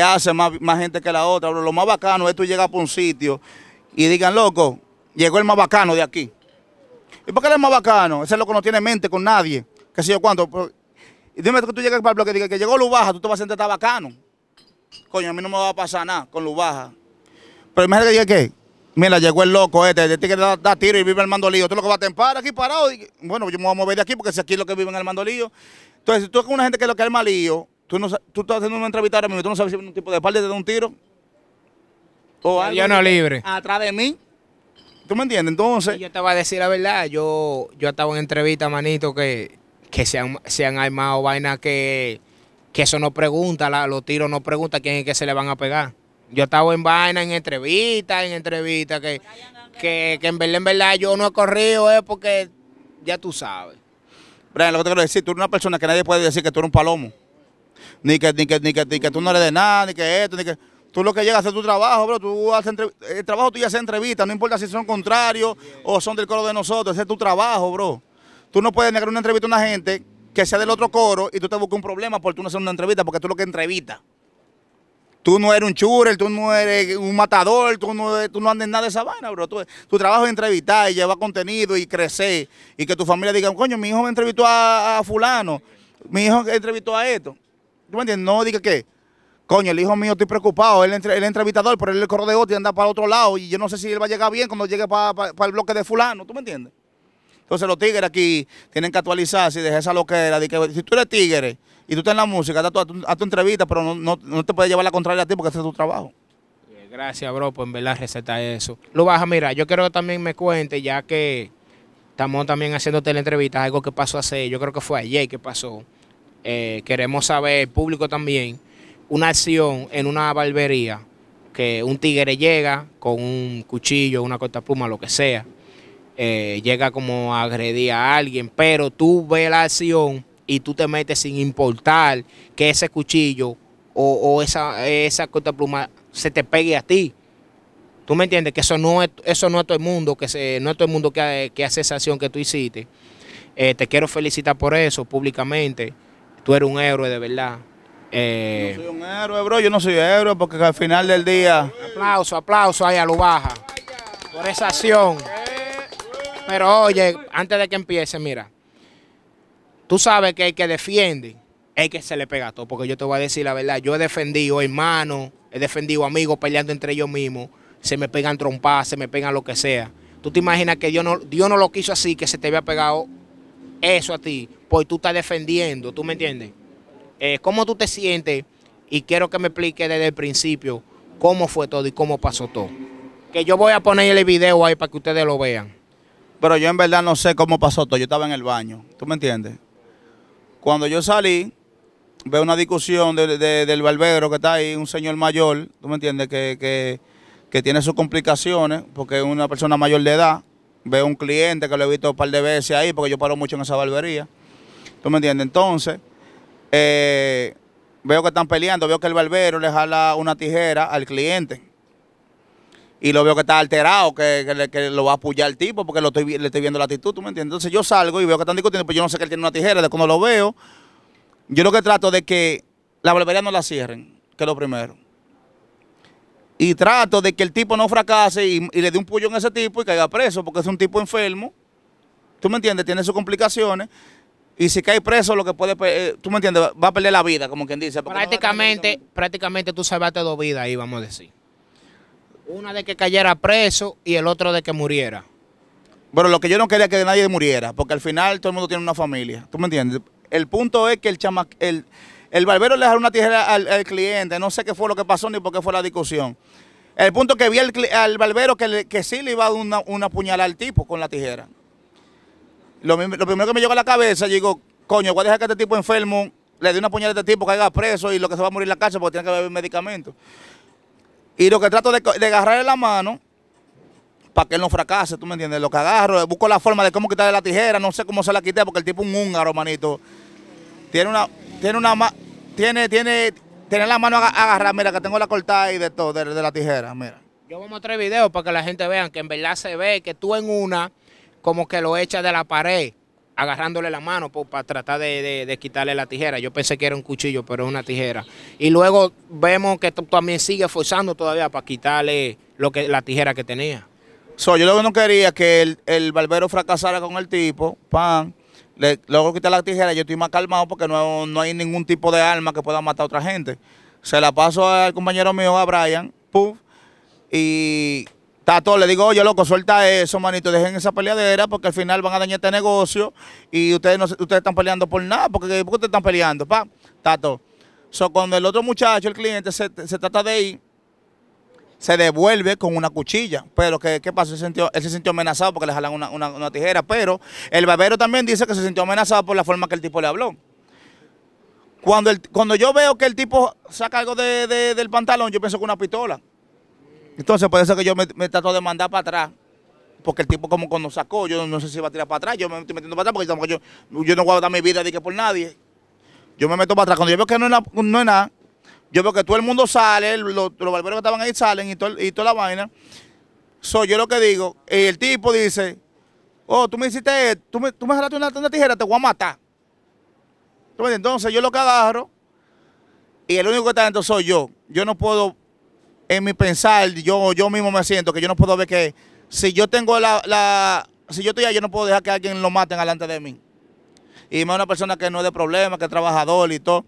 S2: hace más, gente que la otra. Lo más bacano es tú llegar por un sitio y digan, loco, llegó el más bacano de aquí. ¿Y por qué el más bacano? Ese loco no tiene mente con nadie. que sé yo cuánto? y dime que tú llegas para el que y que llegó Lubaja, tú te vas a sentir bacano. Coño, a mí no me va a pasar nada con Lubaja. Pero imagínate que qué. mira, llegó el loco este, ti que da, tiro y vive el mandolío. Tú lo que vas a tempar aquí parado. Y, bueno, yo me voy a mover de aquí porque si aquí lo que vive en el mandolío Entonces, si tú con una gente que lo que es el malillo, Tú, no, estás haciendo una entrevista ahora tú no sabes si un tipo de parte te da un tiro. O algo yo no libre. Atrás de mí.
S1: ¿Tú me entiendes? Entonces. yo te voy a decir la verdad. Yo, yo estaba en entrevista, manito, que, que se, han, armado vainas que, eso no pregunta, los tiros no pregunta quién es que se le van a pegar. Yo estaba en vaina, en entrevista, en entrevista, que, en verdad, en verdad, yo no he corrido, es porque ya tú sabes.
S2: Brian, lo que te quiero decir, tú eres una persona que nadie puede decir que tú eres un palomo. Ni que, ni que, ni que, tú no le de nada, ni que esto, ni que... Tú lo que llegas a hacer tu trabajo, bro, tú haces el trabajo tú ya haces entrevistas, no importa si son contrarios o son del coro de nosotros, ese es tu trabajo, bro. Tú no puedes negar una entrevista a una gente que sea del otro coro y tú te buscas un problema por tú no hacer una entrevista, porque tú lo que entrevistas. Tú no eres un churel, tú no eres un matador, tú no, tú no andes nada de esa vaina, bro. tu trabajo es entrevistar y llevar contenido y crecer y que tu familia diga, coño, mi hijo me entrevistó a, a fulano, mi hijo entrevistó a esto. ¿Tú me entiendes? No diga que, coño, el hijo mío estoy preocupado, él, entre, el entrevistador, pero él le corre de otro y anda para otro lado y yo no sé si él va a llegar bien cuando llegue para el bloque de fulano, ¿tú me entiendes? Entonces los tigres aquí tienen que actualizarse y dejar esa loquera de que si tú eres tigre y tú estás en la música, haz tu, tu entrevista, pero no, te puedes llevar la contraria a ti porque ese es tu trabajo.
S1: Gracias, bro, pues en verdad receta eso. Lo baja, mira, yo quiero que también me cuente, ya que estamos también haciéndote la entrevista, algo que pasó hace, yo creo que fue ayer que pasó, eh, queremos saber, público también, una acción en una barbería que un tigre llega con un cuchillo, una pluma, lo que sea, eh, llega como a agredir a alguien, pero tú ves la acción y tú te metes sin importar que ese cuchillo o, esa, esa pluma... se te pegue a ti. ¿Tú me entiendes? Que eso no es, eso no es todo el mundo, que se, no es todo el mundo que, que hace esa acción que tú hiciste. Eh, te quiero felicitar por eso públicamente tú eres un héroe de verdad. Eh, yo soy un
S2: héroe, bro. Yo no soy héroe porque al final del día.
S1: Aplauso, aplauso ahí a Lubaja por esa acción. Pero oye, antes de que empiece, mira, tú sabes que el que defiende es que se le pega todo. Porque yo te voy a decir la verdad, yo he defendido hermanos, he defendido amigos peleando entre ellos mismos. Se me pegan trompadas, se me pegan lo que sea. Tú te imaginas que Dios no, Dios no lo quiso así, que se te había pegado eso a ti. Pues tú estás defendiendo, ¿tú me entiendes? Eh, ¿Cómo tú te sientes? Y quiero que
S2: me explique desde el principio cómo fue todo y cómo pasó todo. Que yo voy a poner el video ahí para que ustedes lo vean. Pero yo en verdad no sé cómo pasó todo. Yo estaba en el baño, ¿tú me entiendes? Cuando yo salí, veo una discusión del barbero que está ahí, un señor mayor, ¿tú me entiendes? Que, que tiene sus complicaciones porque es una persona mayor de edad. Veo un cliente que lo he visto un par de veces ahí porque yo paro mucho en esa barbería. ¿Tú me entiendes? Entonces, eh, veo que están peleando, veo que el barbero le jala una tijera al cliente. Y lo veo que está alterado, que, lo va a apoyar el tipo porque lo estoy, le estoy viendo la actitud, ¿tú me entiendes? Entonces yo salgo y veo que están discutiendo, pues yo no sé que él tiene una tijera, de cuando lo veo, yo lo que trato de que la barbería no la cierren, que es lo primero. Y trato de que el tipo no fracase y, le dé un puño a ese tipo y caiga preso, porque es un tipo enfermo. ¿Tú me entiendes? Tiene sus complicaciones. Y si cae preso, lo que puede, eh, tú me entiendes, va a perder la vida, como quien dice.
S1: Prácticamente, prácticamente tú salvaste dos vidas ahí, vamos a decir. Una de que cayera preso y el otro
S2: de que muriera. Pero lo que yo no quería es que nadie muriera, porque al final todo el mundo tiene una familia, ¿tú me entiendes? El punto es que el chama, el, el barbero le dejó una tijera al, cliente, no sé qué fue lo que pasó ni por qué fue la discusión. El punto es que vi al, barbero que, que sí le iba a dar una, una puñalada al tipo con la tijera. Lo, primero que me llegó a la cabeza, digo, coño, voy a que este tipo enfermo le dé una puñalada a este tipo, caiga preso y lo que se va a morir en la cárcel porque tiene que beber medicamentos. Y lo que trato de, de agarrarle la mano para que él no fracase, ¿tú me entiendes? Lo que agarro, eh, busco la forma de cómo quitarle la tijera, no sé cómo se la quité porque el tipo es un húngaro, manito. Tiene una, tiene una, tiene, tiene, tiene la mano agarrada, mira, que tengo la cortada y de todo, de, la tijera, mira.
S1: Yo voy a mostrar video para que la gente vea que en verdad se ve que tú en una como que lo echa de la pared, agarrándole la mano para tratar de, quitarle la tijera. Yo pensé que era un cuchillo, pero es una tijera. Y luego vemos que también sigue forzando todavía para quitarle lo que, la tijera que tenía.
S2: yo lo que no quería que el, barbero fracasara con el tipo, pan, luego quita la tijera, yo estoy más calmado porque no, hay ningún tipo de arma que pueda matar a otra gente. Se la paso al compañero mío, a Brian, puf, y Tato, le digo, oye, loco, suelta eso, manito, dejen esa peleadera porque al final van a dañar este negocio y ustedes no están peleando por nada, porque ¿por qué ustedes están peleando? Pa, Tato. So, cuando el otro muchacho, el cliente, se, trata de ir, se devuelve con una cuchilla. Pero, ¿qué, pasa? pasó? Él se, sintió, se amenazado porque le jalan una, tijera. Pero el barbero también dice que se sintió amenazado por la forma que el tipo le habló. Cuando, cuando yo veo que el tipo saca algo del pantalón, yo pienso que una pistola. Entonces, por eso que yo me, trato de mandar para atrás porque el tipo como cuando sacó, yo no sé si va a tirar para atrás, yo me estoy metiendo para atrás porque yo, no voy a dar mi vida de que por nadie. Yo me meto para atrás. Cuando yo veo que no es, nada, yo veo que todo el mundo sale, los, barberos que estaban ahí salen y, toda la vaina. Soy yo lo que digo, y el tipo dice, oh, tú me hiciste, tú me, tú me jalaste una, una, tijera, te voy a matar. Entonces yo lo que agarro, y el único que está dentro soy yo. Yo no puedo en mi pensar, yo, yo mismo me siento que yo no puedo ver que si yo tengo la, la si yo estoy ahí, yo no puedo dejar que alguien lo maten delante de mí. Y más una persona que no es de problema, que es trabajador y todo.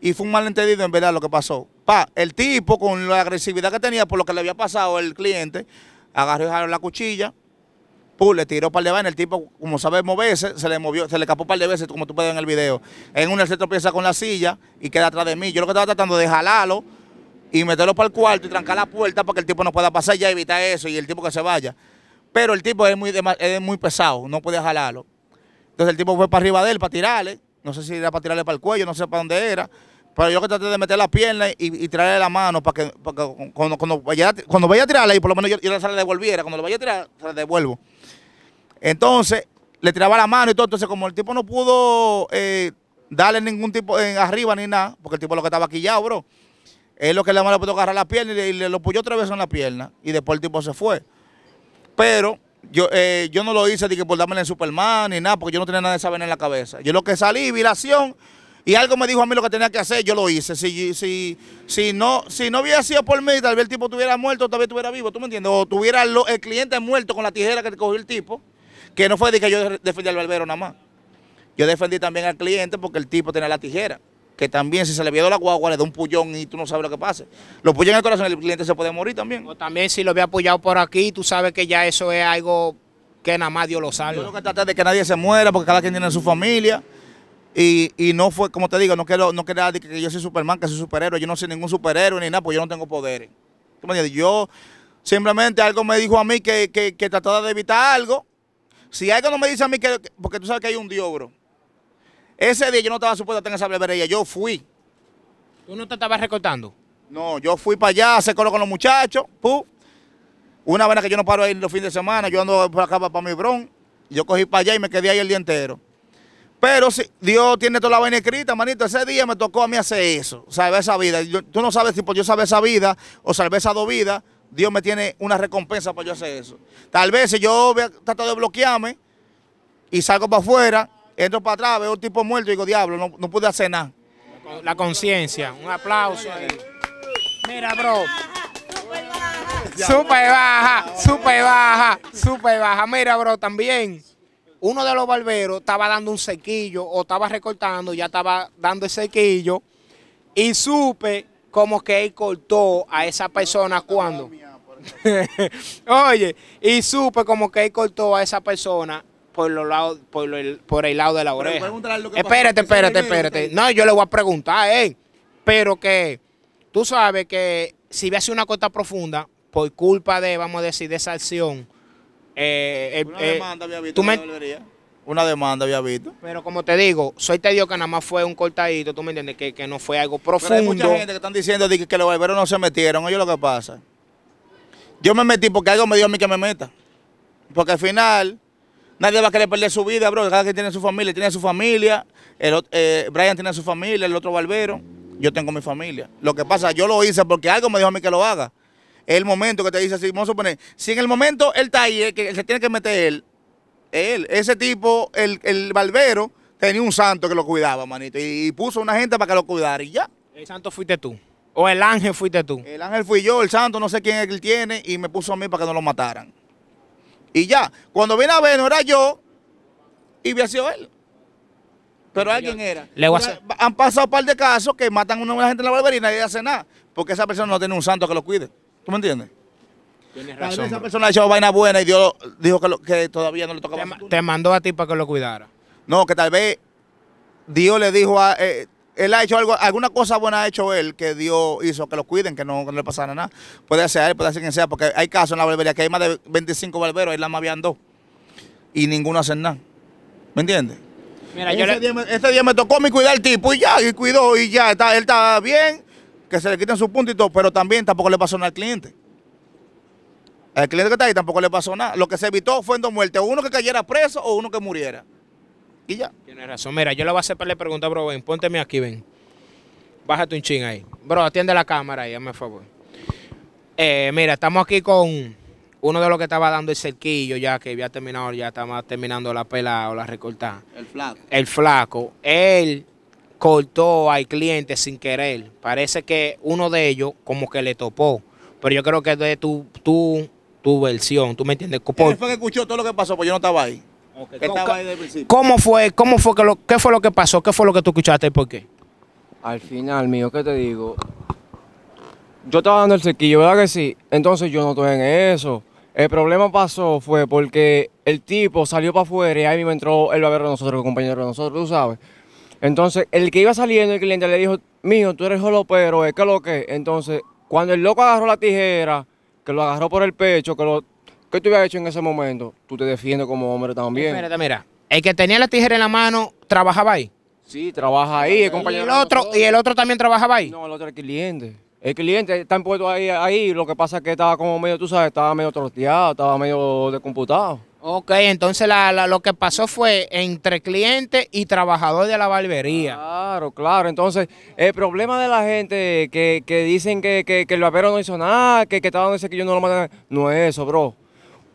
S2: Y fue un malentendido en verdad lo que pasó. Pa, el tipo con la agresividad que tenía por lo que le había pasado el cliente, agarró y la cuchilla, le tiró para par de vainas. El tipo, como sabe moverse, se le movió, se le escapó un par de veces, como tú puedes ver en el video. En una se pieza con la silla y queda atrás de mí. Yo lo que estaba tratando de jalarlo y meterlo para el cuarto y trancar la puerta para que el tipo no pueda pasar ya, evitar eso y el tipo que se vaya. Pero el tipo es muy, muy pesado, no podía jalarlo. Entonces el tipo fue para arriba de él para tirarle. No sé si era para tirarle para el cuello, no sé para dónde era. Pero yo que traté de meter la pierna y, y tirarle la mano para que, cuando, vaya, a tirarle y por lo menos yo, yo se la devolviera. Cuando lo vaya a tirar, se la devuelvo. Entonces, le tiraba la mano y todo. Entonces, como el tipo no pudo eh, darle ningún tipo en arriba ni nada, porque el tipo lo que estaba aquí ya, bro. Es lo que le mano pudo agarrar la pierna y le, lo puyó otra vez en la pierna y después el tipo se fue. Pero yo, eh, yo no lo hice de que por darme en Superman ni nada, porque yo no tenía nada de saber en la cabeza. Yo lo que salí, vi y algo me dijo a mí lo que tenía que hacer, yo lo hice. Si, si, si, no, si no hubiera sido por mí, tal vez el tipo estuviera muerto, tal vez estuviera vivo, ¿tú me entiendes? O tuviera el cliente muerto con la tijera que cogió el tipo, que no fue de que yo defendí al barbero nada más. Yo defendí también al cliente porque el tipo tenía la tijera que también si se le vio la guagua, le da un pullón y tú no sabes lo que pasa. Lo pullan en el corazón, el cliente se puede morir también. O
S1: también si lo había apoyado por aquí, tú sabes que ya eso es algo que nada más Dios lo sabe.
S2: Yo lo que tratar de que nadie se muera, porque cada quien tiene su familia. Y, y, no fue, como te digo, no quiero, no quiero decir que yo soy Superman, que soy superhéroe. Yo no soy ningún superhéroe ni nada, pues yo no tengo poderes. Yo simplemente algo me dijo a mí que, que, que trataba de evitar algo. Si algo no me dice a mí que, porque tú sabes que hay un dios, ese día yo no estaba supuesto a tener esa yo fui.
S1: ¿Tú no te estabas recortando?
S2: No, yo fui para allá, se colo con los muchachos, Una vez que yo no paro ahí los fines de semana, yo ando por acá para, mi bron, yo cogí para allá y me quedé ahí el día entero. Pero si Dios tiene toda la vaina escrita, manito, ese día me tocó a mí hacer eso, salvar esa vida. tú no sabes si por yo salvé esa vida o salvar esas dos vidas, Dios me tiene una recompensa para yo hacer eso. Tal vez si yo trato de bloquearme y salgo para afuera, entro para atrás, veo un tipo muerto y digo, diablo, no, pude hacer nada. La conciencia,
S1: un aplauso. Mira,
S2: bro. Súper baja, súper
S1: baja, Súper baja. Mira, bro, también uno de los barberos estaba dando un sequillo o estaba recortando, ya estaba dando el sequillo y supe como que él cortó a esa persona cuando.
S3: *laughs*
S1: Oye, y supe como que él cortó a esa persona por, los lados, por, el, por el lado de la oreja.
S2: espérate, espérate, espérate.
S1: No, yo le voy a preguntar, eh. Pero que tú sabes que si ves una corta profunda, por culpa de, vamos a decir, de esa acción, eh, eh, una demanda eh, había visto. Una demanda había visto. Pero como te
S2: digo, soy te digo que nada más fue un cortadito, tú me entiendes, que, no fue algo profundo. Pero hay mucha gente que están diciendo que, que los barberos no se metieron, oye lo que pasa. Yo me metí porque algo me dio a mí que me meta. Porque al final, Nadie va a querer perder su vida, bro. Cada quien tiene su familia. Tiene su familia. El, eh, Brian tiene su familia, el otro barbero. Yo tengo mi familia. Lo que pasa, yo lo hice porque algo me dijo a mí que lo haga. El momento que te dice así, vamos a poner, Si en el momento el está que se tiene que meter él, él, ese tipo, el, el barbero, tenía un santo que lo cuidaba, manito. Y, puso una gente para que lo cuidara y ya.
S1: El santo fuiste tú.
S2: O el ángel fuiste tú. El ángel fui yo, el santo, no sé quién él tiene, y me puso a mí para que no lo mataran. Y ya, cuando vine a ver, no era yo y había sido él. Pero alguien era. Han pasado un par de casos que matan a una gente en la barbería y nadie hace nada. Porque esa persona no tiene un santo que lo cuide. ¿Tú me entiendes?
S4: Tienes razón. esa persona ha hecho
S2: vaina buena y Dios dijo que, todavía no le tocaba. Te, mandó a ti para que lo cuidara. No, que tal vez Dios le dijo a. Eh, él ha hecho algo, alguna cosa buena ha hecho él que Dios hizo, que lo cuiden, que no, le pasara nada. Puede ser él, puede ser quien sea, porque hay casos en la barbería que hay más de 25 barberos, ahí la más habían dos. Y ninguno hace nada. ¿Me entiendes? Mira, día me, este día me tocó mi cuidar al tipo y ya, y cuidó y ya, está, él está bien, que se le quiten sus puntitos, pero también tampoco le pasó nada al cliente. Al cliente que está ahí tampoco le pasó nada. Lo que se evitó fue en dos muertes, uno que cayera preso o uno que muriera. Y ya.
S1: Tienes razón. Mira, yo le voy a hacer para le bro, ven, pónteme aquí, ven. Bájate un ching ahí. Bro, atiende la cámara ahí, hazme favor. Eh, mira, estamos aquí con uno de los que estaba dando el cerquillo ya que había terminado, ya estaba terminando la pela o la recortada. El flaco. El flaco. Él cortó al cliente sin querer. Parece que uno de ellos como que le topó. Pero yo creo que de tu, tu, tu versión, ¿tú me entiendes? Por...
S3: escuchó todo lo que pasó, pues yo no estaba ahí.
S1: ¿Cómo, fue, cómo fue que lo, qué fue lo que pasó? ¿Qué fue lo que tú escuchaste y por qué?
S3: Al final, mío, ¿qué te digo? Yo estaba dando el sequillo, ¿verdad que sí? Entonces yo no estoy en eso. El problema pasó fue porque el tipo salió para afuera y ahí mismo entró el barbero de nosotros, el compañero de nosotros, tú sabes. Entonces, el que iba saliendo, el cliente le dijo, mijo, tú eres pero es que lo que? Entonces, cuando el loco agarró la tijera, que lo agarró por el pecho, que lo ¿Qué tú hubieras hecho en ese momento? Tú te defiendes como hombre también. Mira, mira. El que tenía la tijera en la mano, ¿trabajaba ahí? Sí, trabaja ahí, el compañero. ¿Y el otro, ¿Y el otro también trabajaba ahí? No, el otro era cliente. El cliente está impuesto ahí, ahí, lo que pasa es que estaba como medio, tú sabes, estaba medio troteado, estaba medio descomputado.
S1: Ok, entonces lo que pasó fue entre cliente y
S3: trabajador de la barbería. Claro, claro. Entonces, el problema de la gente que, que dicen que, que, que, el barbero no hizo nada, que, que estaba donde ese que yo no lo mandé, no es eso, bro.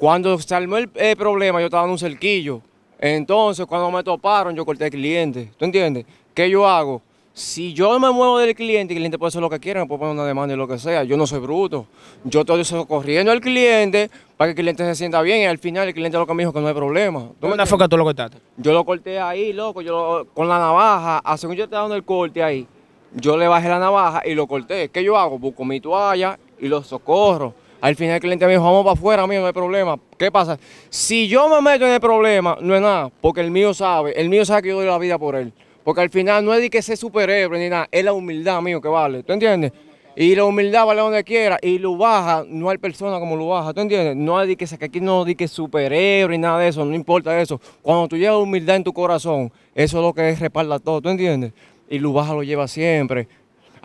S3: Cuando se el, eh, problema, yo estaba en un cerquillo. Entonces, cuando me toparon, yo corté el cliente. ¿Tú entiendes? ¿Qué yo hago? Si yo me muevo del cliente, el cliente puede hacer lo que quiera, me puede poner una demanda y lo que sea. Yo no soy bruto. Yo estoy socorriendo al cliente para que el cliente se sienta bien. Y al final el cliente lo que me dijo que no hay problema. ¿Tú ¿Dónde foca tú lo cortaste? Yo lo corté ahí, loco. Yo con la navaja, hace ah, según yo te dando el corte ahí, yo le bajé la navaja y lo corté. ¿Qué yo hago? Busco mi toalla y lo socorro. Al final el cliente me dijo, vamos para afuera, mío, no hay problema. ¿Qué pasa? Si yo me meto en el problema, no es nada, porque el mío sabe, el mío sabe que yo doy la vida por él. Porque al final no es de que sea superhéroe ni nada, es la humildad mío que vale, ¿tú entiendes? Y la humildad vale donde quiera, y lo baja, no hay persona como lo baja, ¿tú entiendes? No hay de que, que aquí no di que superhéroe ni nada de eso, no importa eso. Cuando tú llevas humildad en tu corazón, eso es lo que es respalda todo, ¿tú entiendes? Y lo baja lo lleva siempre.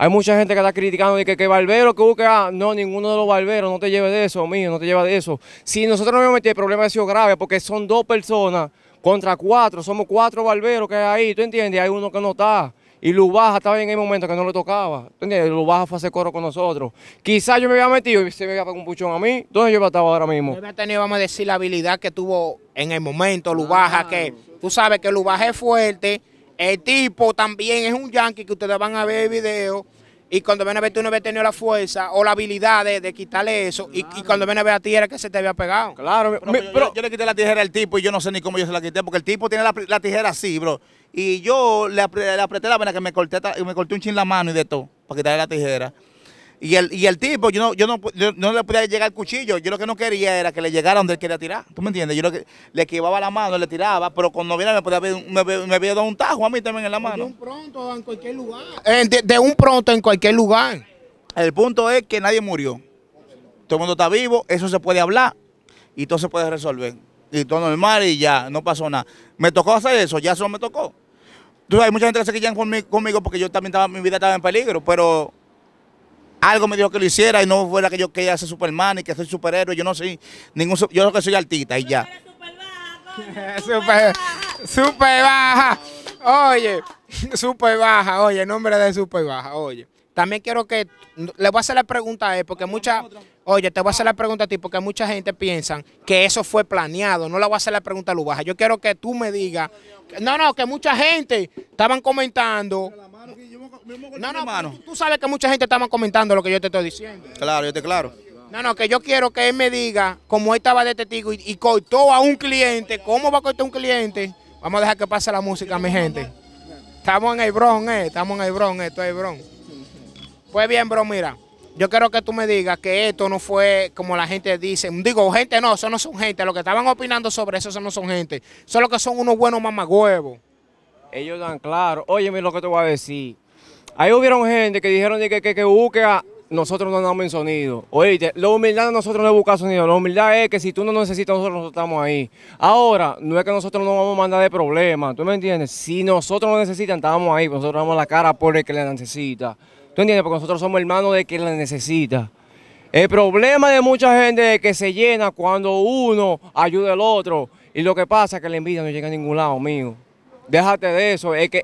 S3: Hay mucha gente que está criticando y que, que barbero que busca, ah, no, ninguno de los barberos, no te lleve de eso, mío, no te lleva de eso. Si nosotros no me metido, el problema ha sido grave porque son dos personas contra cuatro, somos cuatro barberos que hay ahí, ¿tú entiendes? Hay uno que no está. Y Lubaja estaba en el momento que no le tocaba. ¿Entiendes? Lubaja fue a hacer coro con nosotros. Quizás yo me había metido y se me había pegado un puchón a mí. ¿Dónde yo estaba ahora mismo? Yo había
S1: tenido, vamos a decir, la habilidad que tuvo en el momento ah. Lubaja, que tú sabes que Lubaja es fuerte, el tipo también es un yankee que ustedes van a ver el video. Y cuando ven a ver, tú no habías tenido la fuerza o la habilidad de, quitarle eso. Y, cuando ven a ver a tijera que se te había pegado.
S2: Claro, pero, yo, le quité la tijera al tipo y yo no sé ni cómo yo se la quité, porque el tipo tiene la, tijera así, bro. Y yo le, apreté la vena que me corté, me corté un chin la mano y de todo, para quitarle la tijera. Y el, y el tipo, yo no, yo, no, no le podía llegar el cuchillo. Yo lo que no quería era que le llegara donde él quería tirar. ¿Tú me entiendes? Yo lo que, le esquivaba la mano, le tiraba, pero cuando viera me podía había dado un tajo a mí también en la mano. De un
S1: pronto en cualquier lugar.
S2: Eh, de, un pronto en cualquier lugar. El punto es que nadie murió. Todo el mundo está vivo, eso se puede hablar y todo se puede resolver. Y todo normal y ya, no pasó nada. Me tocó hacer eso, ya eso me tocó. hay mucha gente que se quillan conmigo porque yo también estaba, mi vida estaba en peligro, pero algo me dijo que lo hiciera y no fuera que yo quería ser Superman y que soy superhéroe. Yo no soy ningún. Yo lo que soy artista y ya.
S1: *laughs*
S2: Super baja, super baja.
S1: Oye, *laughs* super baja. Oye, nombre de super baja. Oye. También quiero que le voy a hacer la pregunta a él, porque mucha, oye, te voy a hacer la pregunta a ti, porque mucha gente piensa que eso fue planeado. No la voy a hacer la pregunta a Lubaja. Yo quiero que tú me digas, no, no, que mucha gente estaban comentando no, no, mano. Tú, sabes que mucha gente estaba comentando lo que yo te estoy diciendo.
S2: Claro, yo te claro.
S1: No, no, que yo quiero que él me diga, cómo estaba de testigo y, cortó a un cliente, ¿cómo va a cortar un cliente? Vamos a dejar que pase la música, mi gente. Estamos en el bron, eh. Estamos en el bron, Esto es el bron. Pues bien, bro, mira. Yo quiero que tú me digas que esto no fue como la gente dice. Digo, gente no, eso no son gente. Lo que estaban opinando sobre eso, eso no son gente. Solo que son unos buenos mamagüevos. Ellos
S3: dan claro. Óyeme lo que te voy a decir. Ahí hubieron gente que dijeron de que, que, busca uh, nosotros no andamos en sonido. Oíste, la humildad de nosotros no es buscar sonido. La humildad es que si tú no necesitas, nosotros, estamos ahí. Ahora, no es que nosotros no vamos a mandar de problema, ¿Tú me entiendes? Si nosotros lo necesitan, estamos ahí. Nosotros damos la cara por el que la necesita. ¿Tú entiendes? Porque nosotros somos hermanos de quien la necesita. El problema de mucha gente es que se llena cuando uno ayuda al otro. Y lo que pasa es que la envidia no llega a ningún lado, mío. Déjate de eso. El que,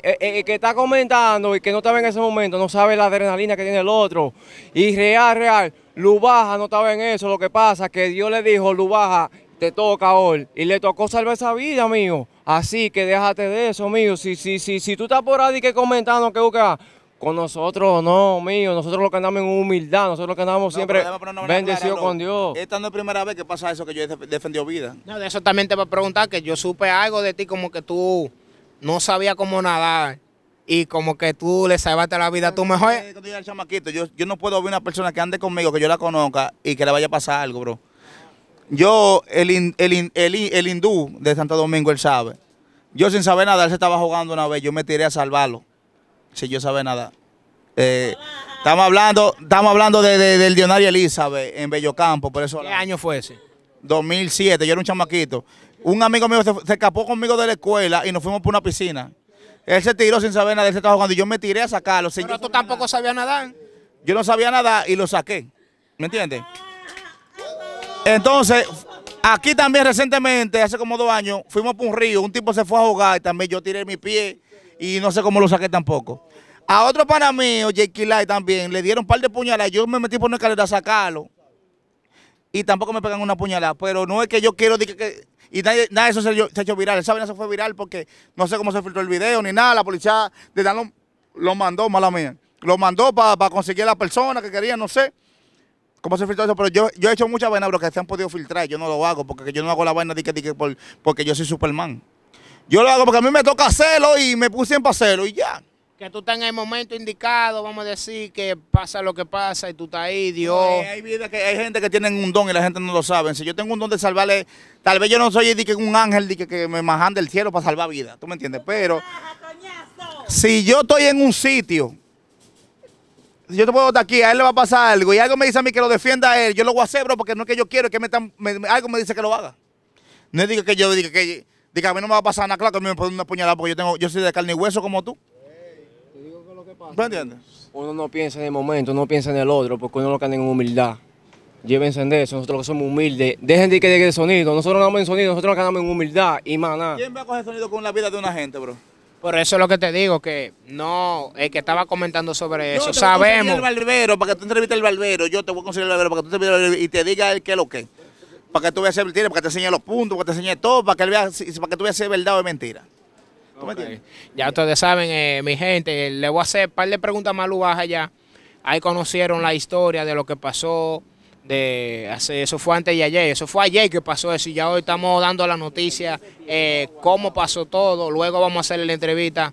S3: está comentando y que no estaba en ese momento no sabe la adrenalina que tiene el otro. Y real, real, Lubaja no estaba en eso. Lo que pasa es que Dios le dijo, Lubaja, te toca hoy. Y le tocó salvar esa vida, mío. Así que déjate de eso, mío. Si, si, si, si tú estás por ahí que comentando que busca con nosotros, no, mío. Nosotros lo que andamos en humildad, nosotros lo que andamos siempre bendecidos con Dios. Esta no es la primera vez que pasa eso que yo he
S2: vida.
S1: No, de eso también te voy a preguntar, que yo supe algo de ti, como que tú no sabía cómo nadar y como que tú le salvaste la vida a tu mejor.
S2: Yo, yo no puedo ver una persona que ande conmigo, que yo la conozca y que le vaya a pasar algo, bro. Yo, el, el, el, hindú de Santo Domingo, él sabe. Yo sin saber nada, él se estaba jugando una vez, yo me tiré a salvarlo. Si yo sabía nada. Eh, estamos hablando, estamos hablando de, del Dionario Elizabeth en Bellocampo, por eso. ¿Qué año fue ese? 2007, yo era un chamaquito un amigo mío se, escapó conmigo de la escuela y nos fuimos por una piscina. Él se tiró sin saber nada, él se estaba jugando y yo me tiré a sacarlo. Pero yo tú tampoco nada. sabías nadar. Yo no sabía nada y lo saqué, ¿me entiendes? Entonces, aquí también recientemente, hace como dos años, fuimos por un río, un tipo se fue a jugar y también yo tiré mi pie y no sé cómo lo saqué tampoco. A otro pana mío, Jake Lai también, le dieron un par de puñaladas. Yo me metí por una escalera a sacarlo. Y tampoco me pegan una puñalada. Pero no es que yo quiero que y nadie, nada de eso se, se, hecho viral. Esa vaina se fue viral porque no sé cómo se filtró el video ni nada. La policía de lo, mandó, mala mía. Lo mandó para conseguir a la persona que quería, no sé cómo se filtró eso, pero yo, yo he hecho muchas vainas, pero que se han podido filtrar. Yo no lo hago porque yo no hago la vaina de que, porque yo soy Superman. Yo lo hago porque a mí me toca hacerlo y me puse en para hacerlo y ya.
S1: Que tú estás en el momento indicado, vamos a decir que pasa lo que pasa
S2: y tú estás ahí, Dios. hay, gente que tiene un don y la gente no lo sabe. Si yo tengo un don de salvarle, tal vez yo no soy un ángel que, me majan del cielo para salvar vida, ¿tú me entiendes? Pero si yo estoy en un sitio, yo te puedo estar aquí, a él le va a pasar algo y algo me dice a mí que lo defienda a él, yo lo voy a hacer, bro, porque no es que yo quiero, es que me, algo me dice que lo haga. No es que yo diga que, a mí no me va a pasar nada, claro que a mí me pueden una puñalada porque yo, tengo, yo soy de carne y hueso como tú.
S3: ¿Me entiendes? Uno no piensa en el momento, no piensa en el otro, porque uno lo canta en humildad. Llévense de eso, nosotros que somos humildes. Dejen de que llegue el sonido. Nosotros no andamos en sonido, nosotros no andamos en humildad y más nada. ¿Quién
S2: va a coger sonido con la vida de una gente, bro?
S3: Por eso es lo que te digo, que
S1: no, el que estaba comentando sobre eso, te sabemos. el
S2: barbero, para que tú entrevistes al barbero, yo te voy a conseguir el barbero, para que tú entrevistes y te diga el qué es lo que. Para que tú veas el mentira, para que te enseñe los puntos, para que te enseñe todo, para que, para que tú veas si es verdad o es mentira
S1: ya ustedes saben, eh, mi gente, le voy a hacer un par de preguntas más baja ya. Ahí conocieron la historia de lo que pasó. De hace, eso fue antes y ayer, eso fue ayer que pasó eso y ya hoy estamos dando la noticia, eh, cómo pasó todo, luego vamos a hacerle la entrevista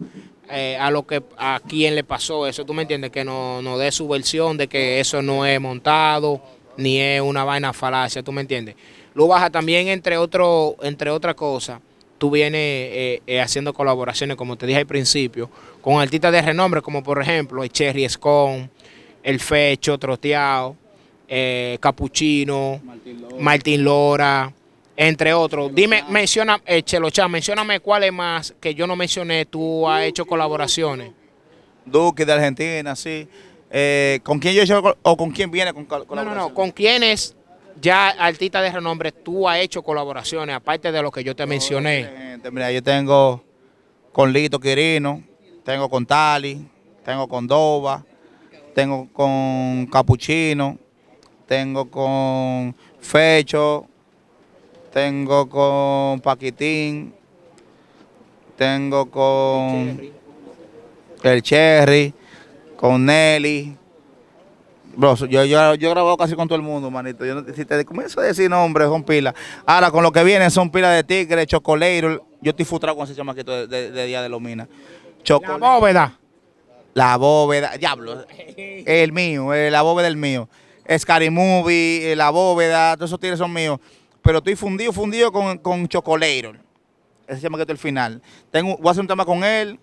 S1: eh, a lo que a quien le pasó eso, tú me entiendes, que nos no dé su versión de que eso no es montado, ni es una vaina falacia, tú me entiendes. Lo baja también entre otro, entre otra cosa tú vienes eh, eh, haciendo colaboraciones, como te dije al principio, con artistas de renombre, como por ejemplo el Cherry Scone, El Fecho, Troteado, eh, Capuchino, Martín Lora,
S2: entre otros.
S1: Dime, Chá. menciona, Chelocha, mencioname cuáles más que yo no mencioné, tú has hecho colaboraciones.
S2: Duque de Argentina, sí. ¿Con quién yo he
S1: o con quién viene con colaboraciones? No, no, no, con quiénes ya artista de renombre, tú has hecho
S2: colaboraciones, aparte de lo que yo te mencioné. yo tengo con Lito Quirino, tengo con Tali, tengo con Dova, tengo con Capuchino, tengo con Fecho, tengo con Paquitín, tengo con el Cherry con Nelly, yo, yo, he grabado casi con todo el mundo, manito. Yo, si te comienzo a decir nombres, son pilas. Ahora, con lo que vienen son pilas de tigre, chocoleiro. Yo estoy frustrado con ese chamaquito de, de, Día de Lomina. Chocolate. La bóveda. La bóveda. Diablo. El mío, eh, la bóveda el mío. Scary Movie, eh, la bóveda, todos esos tigres son míos. Pero estoy fundido, fundido con, con chocoleiro. Ese chamaquito el final. Tengo, voy a hacer un tema con él.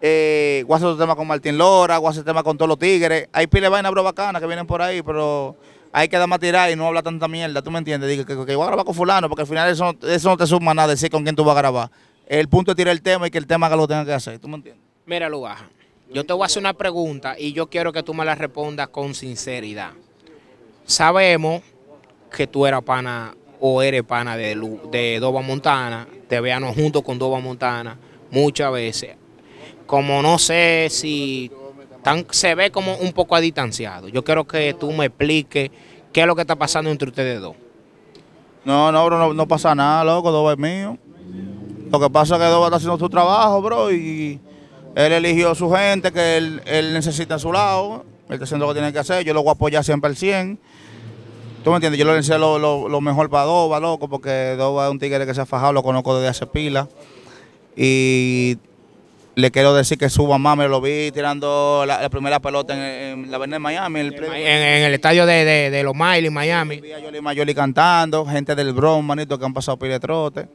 S2: Eh, voy a hacer tema con Martín Lora, voy a hacer tema con todos los tigres. Hay pile vaina, bro, bacana que vienen por ahí, pero hay que dar más tirar y no hablar tanta mierda, ¿tú me entiendes? Digo, que, que, voy a grabar con fulano, porque al final eso, eso no te suma nada, decir con quién tú vas a grabar. El punto es tirar el tema y que el tema que lo tenga que hacer, ¿tú me entiendes?
S1: Mira, Lugaja, yo te voy a hacer una pregunta y yo quiero que tú me la respondas con sinceridad. Sabemos que tú eras pana o eres pana de, de Doba Montana, te veamos junto con Doba Montana muchas veces como no sé si tan, se ve como un poco a distanciado. Yo quiero que tú me expliques qué es lo que está pasando entre ustedes dos.
S2: No, no, bro, no, pasa nada, loco, Doba es mío. Lo que pasa es que Doba está haciendo su trabajo, bro, y él eligió su gente que él, necesita a su lado. Él está haciendo lo que tiene que hacer, yo lo voy a apoyar siempre al 100. ¿Tú me entiendes? Yo le enseño lo, lo, mejor para Doba, loco, porque Dova es un tigre que se ha fajado, lo conozco desde hace pila. Y le quiero decir que su mamá me lo vi tirando la, primera pelota en, la avenida de Miami. En el, estadio de, de, los Miley, Miami. Vi Yoli Mayoli cantando, gente del Bronx, manito, que han pasado pile trote.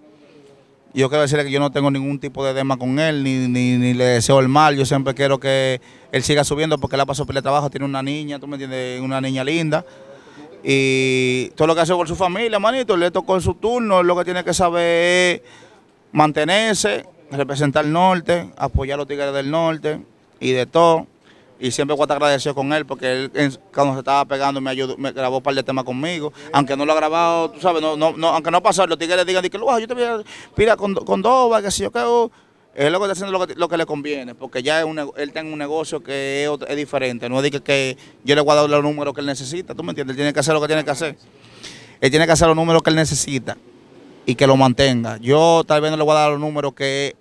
S2: Yo quiero decirle que yo no tengo ningún tipo de tema con él, ni, ni, le deseo el mal. Yo siempre quiero que él siga subiendo porque él ha pasado pile trabajo, tiene una niña, tú me entiendes, una niña linda. Y todo lo que hace por su familia, manito, le tocó en su turno, lo que tiene que saber es mantenerse, representar el norte, apoyar a los tigres del norte y de todo. Y siempre voy a estar agradecido con él porque él cuando se estaba pegando me ayudó, me grabó un par de temas conmigo. Aunque no lo ha grabado, tú sabes, aunque no ha pasado, los tigres digan que yo te voy a pira con, con Doba, que si yo cago, oh". Él lo que está haciendo lo que, le conviene, porque ya él tiene un negocio que es, diferente. No es que, que, yo le voy a dar los números que él necesita, ¿tú me entiendes? Él tiene que hacer lo que tiene que hacer. Él tiene que hacer los números que él necesita y que lo mantenga. Yo tal vez no le voy a dar los números que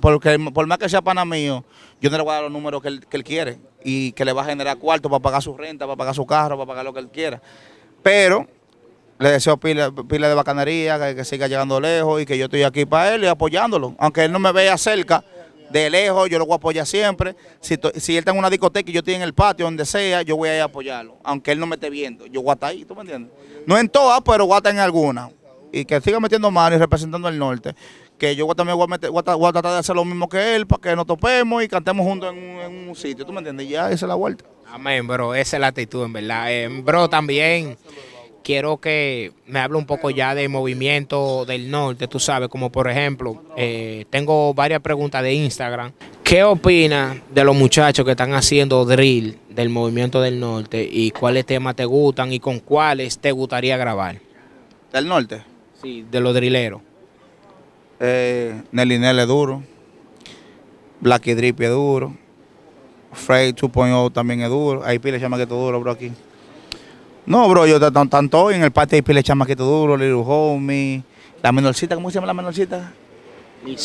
S2: porque por más que sea pana mío, yo no le voy a dar los números que él, quiere y que le va a generar cuarto para pagar su renta, para pagar su carro, para pagar lo que él quiera. Pero le deseo pila, pila de bacanería, que, siga llegando lejos y que yo estoy aquí para él y apoyándolo. Aunque él no me vea cerca, de lejos, yo lo voy a apoyar siempre. Si, si él está en una discoteca y yo estoy en el patio, donde sea, yo voy a a apoyarlo. Aunque él no me esté viendo, yo guata ahí, ¿tú me entiendes? No en todas, pero guata en algunas y que siga metiendo manos y representando al norte. Que yo también voy a, tratar de hacer lo mismo que él para que nos topemos y cantemos juntos en un, sitio. ¿Tú me entiendes? Ya esa es la vuelta. Amén, bro. Esa es la actitud,
S1: en verdad. Eh, bro, también quiero que me hable un poco ya de movimiento del norte, tú sabes, como por ejemplo, eh, tengo varias preguntas de Instagram. ¿Qué opinas de los muchachos que están haciendo drill del movimiento del norte y cuáles temas te gustan y con cuáles te gustaría grabar? ¿Del norte?
S2: de los drileros. Eh, Nelly Nelly es duro. Blacky Drip es duro. Frey 2.0 también es duro. Hay de chamaquito duro, bro, aquí. No, bro, yo tanto en el patio hay de chamaquito duro, Little Homie. La menorcita, ¿cómo se llama la menorcita?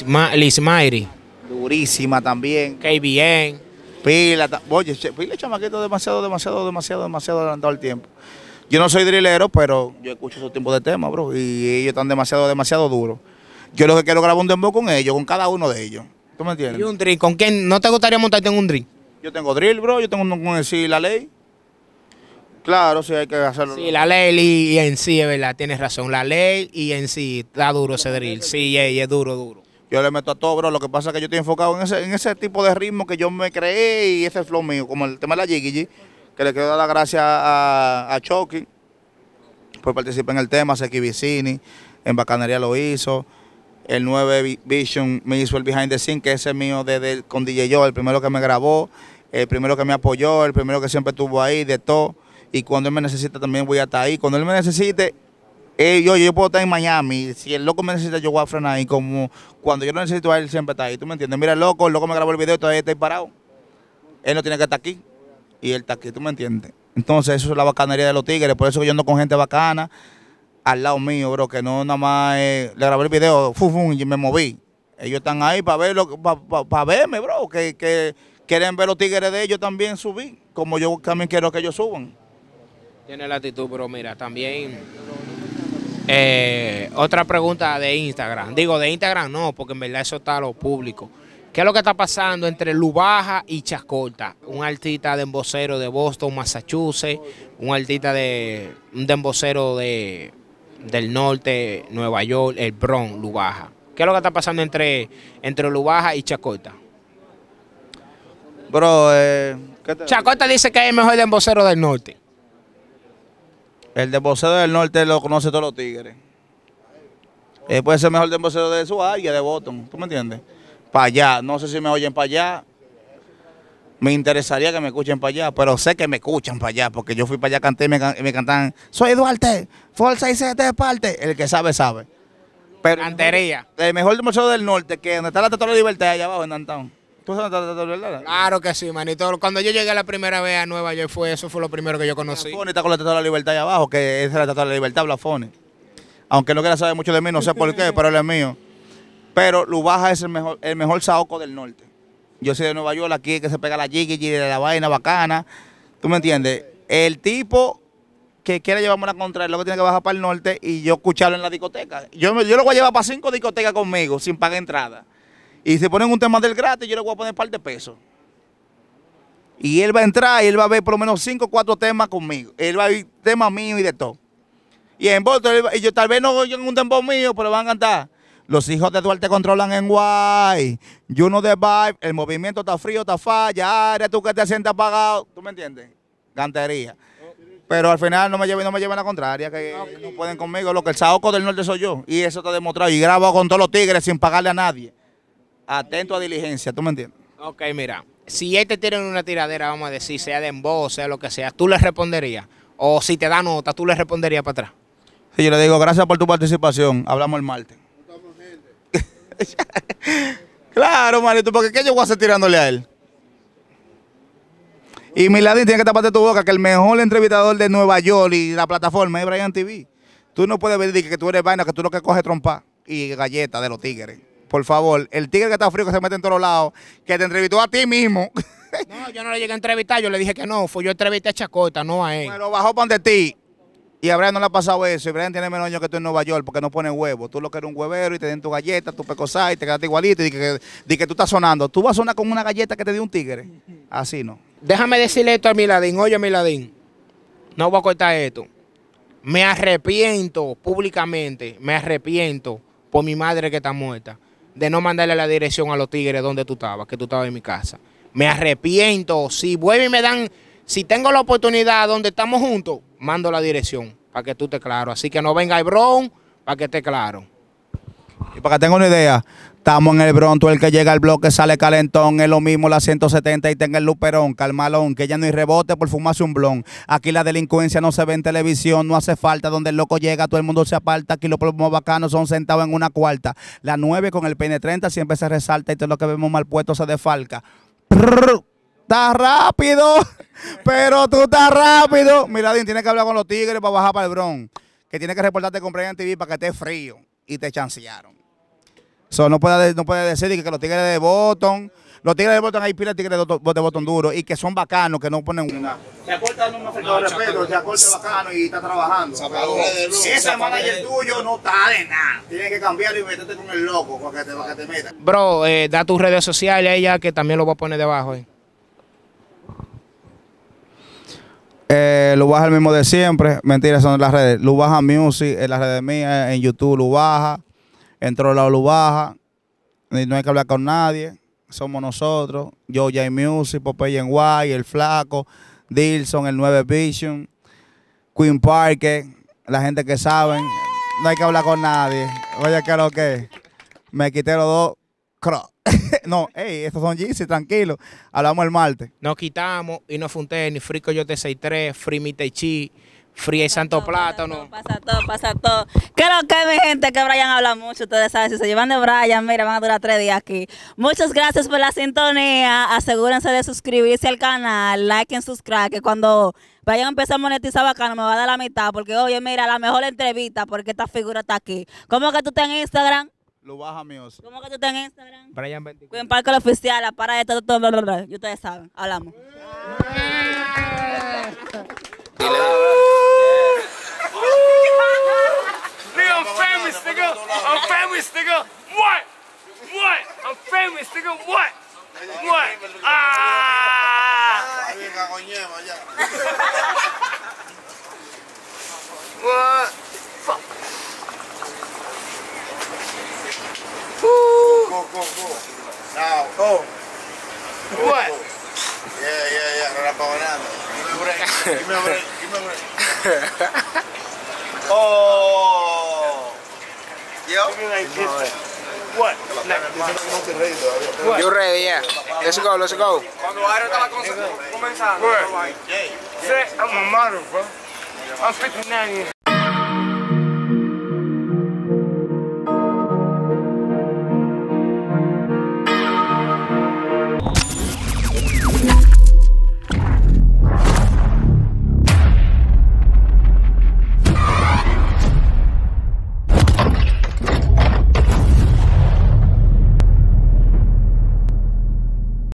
S2: Mayri Durísima también. KBN. Pila, oye, pila chamaquito demasiado, demasiado, demasiado, demasiado adelantado el tiempo. Yo no soy drillero, pero yo escucho esos tipos de temas, bro. Y ellos están demasiado, demasiado duros. Yo lo que quiero grabar un dembow con ellos, con cada uno de ellos. ¿Tú me entiendes? ¿Y un drill? ¿Con quién? ¿No te gustaría montarte en un drill? Yo tengo drill, bro. Yo tengo con el sí la ley. Claro, sí, hay que hacerlo. Sí, la ley
S1: y, en sí, es verdad, tienes razón. La ley y en
S2: sí, está duro ese drill. Sí, es, es duro, duro. Yo le meto a todo, bro. Lo que pasa es que yo estoy enfocado en ese, tipo de ritmo que yo me creé y ese flow mío, como el tema de la jiggy que le quiero dar las gracias a, Chucky por participar en el tema, Seki Vicini, en Bacanería lo hizo, el 9 Vision me hizo el Behind the Scene, que ese mío desde con DJ Yo, el primero que me grabó, el primero que me apoyó, el primero que siempre estuvo ahí, de todo, y cuando él me necesita también voy a estar ahí, cuando él me necesite, eh, yo, yo puedo estar en Miami. Si el loco me necesita, yo voy a frenar ahí. Como cuando yo lo necesito, él siempre está ahí. ¿Tú me entiendes? Mira, el loco, el loco me grabó el video y todavía está ahí parado. Él no tiene que estar aquí y el taquito, ¿tú me entiendes? Entonces, eso es la bacanería de los tigres. Por eso que yo ando con gente bacana al lado mío, bro, que no nada más eh, le grabé el video, y me moví. Ellos están ahí para verlo, para verme, bro, que, que, quieren ver los tigres de ellos también subir, como yo también quiero que ellos suban.
S1: Tiene la actitud, pero mira, también
S2: eh,
S1: otra pregunta de Instagram. Digo, de Instagram no, porque en verdad eso está a lo público. ¿Qué es lo que está pasando entre Lubaja y Chacota? Un artista de embocero de Boston, Massachusetts, un artista de un embocero de, del norte, Nueva York, el Bronx, Lubaja. ¿Qué es lo que está pasando entre, entre Lubaja y Chacota?
S2: Bro, eh, ¿qué te... Chacota dice que es el mejor embocero del norte. El embocero del norte lo conoce todos los tigres. Eh, puede ser mejor embocero de su área, de Boston, ¿tú me entiendes? para allá. No sé si me oyen para allá. Me interesaría que me escuchen para allá, pero sé que me escuchan para allá, porque yo fui para allá, canté y me, me soy Duarte, Forza y de parte. El que sabe, sabe. Pero El mejor, del del norte, que donde está la la Libertad, allá abajo en Antón. ¿Tú sabes dónde la Libertad?
S1: Claro que sí, manito. Cuando yo llegué la primera vez a Nueva York, fue eso fue lo primero que yo
S2: conocí. Blafoni está con la la Libertad allá abajo, que es la la Libertad, Blafone. Aunque no quiera saber mucho de mí, no sé por qué, pero él es mío. Pero Lubaja es el mejor, el mejor saoco del norte. Yo soy de Nueva York, aquí que se pega la jiggy de la vaina bacana. ¿Tú me entiendes? El tipo que quiere llevarme una contra es lo que tiene que bajar para el norte y yo escucharlo en la discoteca. Yo, yo lo voy a llevar para cinco discotecas conmigo sin pagar entrada. Y si ponen un tema del gratis, yo le voy a poner un par de pesos. Y él va a entrar y él va a ver por lo menos cinco o cuatro temas conmigo. Él va a ver temas míos y de todo. Y en y yo tal vez no en un tempo mío, pero van a cantar. Los hijos de Duarte controlan en Guay. You know the vibe. El movimiento está frío, está falla. Ah, eres tú que te sientes apagado. ¿Tú me entiendes? Gantería. Pero al final no me lleven, no me a la contraria, que no, pueden conmigo. Lo que el saoco del norte soy yo. Y eso te he demostrado. Y grabo con todos los tigres sin pagarle a nadie. Atento a diligencia, ¿tú me entiendes?
S1: Ok, mira. Si este te una tiradera, vamos a decir, sea de voz sea lo que sea, ¿tú le responderías? O si te dan nota, ¿tú le responderías para atrás?
S2: Sí, yo le digo, gracias por tu participación. Hablamos el martes. *laughs* claro, marito, porque ¿qué yo voy a hacer tirándole a él? Y Miladín tiene que taparte tu boca, que el mejor entrevistador de Nueva York y la plataforma es Brian TV. Tú no puedes venir que tú eres vaina, que tú lo que coge trompa y galleta de los tigres. Por favor, el tigre que está frío, que se mete en todos lados, que te entrevistó a ti mismo. *laughs*
S1: No, yo no le llegué a entrevistar, yo le dije que no, fue yo entrevisté a Chacota, no a
S2: él. Pero bajó para donde ti. Y a no le ha pasado eso. Y Brian tiene menos años que tú en Nueva York porque no pone huevo. Tú lo que eres un huevero y te den tu galleta, tu pecosá y te quedas igualito. Y que, que tú estás sonando. Tú vas a sonar con una galleta que te dio un tigre. Así no. Déjame decirle esto a Miladín. Oye, Miladín.
S1: No voy a cortar esto. Me arrepiento públicamente. Me arrepiento por mi madre que está muerta. De no mandarle la dirección a los tigres donde tú estabas, que tú estabas en mi casa. Me arrepiento. Si vuelve y me dan si tengo la oportunidad donde estamos juntos, mando la dirección para que tú te claro. Así que no venga el Bron para que esté claro.
S2: Y para que tenga una idea, estamos en el bron, tú el que llega al bloque sale calentón, es lo mismo la 170 y tenga el luperón, calmalón, que ya no hay rebote por fumarse un blon. Aquí la delincuencia no se ve en televisión, no hace falta, donde el loco llega, todo el mundo se aparta, aquí los plomos bacanos son sentados en una cuarta. La 9 con el pn 30 siempre se resalta y todo lo que vemos mal puesto se defalca estás rápido, *laughs* pero tú estás rápido. Mira, tienes que hablar con los tigres para bajar para el bron. Que tienes que reportarte con Brian TV para que esté frío. Y te chancearon. Eso no puedes no puede decir que, los tigres de botón. los tigres de botón hay pilas de tigres de, botón duro y que son bacanos, que no ponen una. Se acorta no me de no, respeto, se acorta bacano y está trabajando. Si ese manager tuyo no está de nada. Tienes que cambiarlo y meterte con el loco para que te, para que te meta.
S1: Bro, eh, da tus redes sociales a ella que también lo voy a poner debajo. Eh.
S2: Eh, Lubaja el mismo de siempre. mentiras son las redes. Baja Music, en eh, las redes mías, eh, en YouTube Lubaja. En la lado Lubaja. No hay que hablar con nadie. Somos nosotros. Yo, Jay Music, Popeye en El Flaco, Dilson, El 9 Vision, Queen Parker. La gente que saben. No hay que hablar con nadie. Oye, ¿qué lo que? Me quité los dos. *laughs* no, hey, estos son Yeezy, tranquilo. Hablamos
S4: el martes.
S1: Nos quitamos y no funté ni Free Coyote 63, Free chi, Free y Santo Plátano. Pasa
S4: todo, pasa todo. Creo que mi gente que Brian habla mucho, ustedes saben, si se llevan de Brian, mira, van a durar tres días aquí. Muchas gracias por la sintonía. Asegúrense de suscribirse al canal, like y subscribe, que cuando vayan a empezar a monetizar bacano, me va a dar la mitad, porque oye, mira, la mejor entrevista, porque esta figura está aquí. ¿Cómo que tú estás en Instagram?
S2: mi ¿Cómo que tú
S4: estás en Instagram? Brian Oficial, para de Y ustedes saben, hablamos.
S3: I'm famous, nigga. I'm famous, nigga. What? What? I'm famous, nigga. What? What?
S2: Ah. What?
S3: Woo. Go, go, go.
S1: Now. Oh.
S2: Go, what? Go. Yeah, yeah, yeah. No la pago nada. Give me a break. Give me a break. Give me a
S4: break.
S2: *laughs* oh. Yeah. Give me like this. What? What? You
S1: ready? Yeah. Let's go. Let's go.
S3: Where? Yeah.
S1: I'm a model,
S4: bro. I'm 59 years.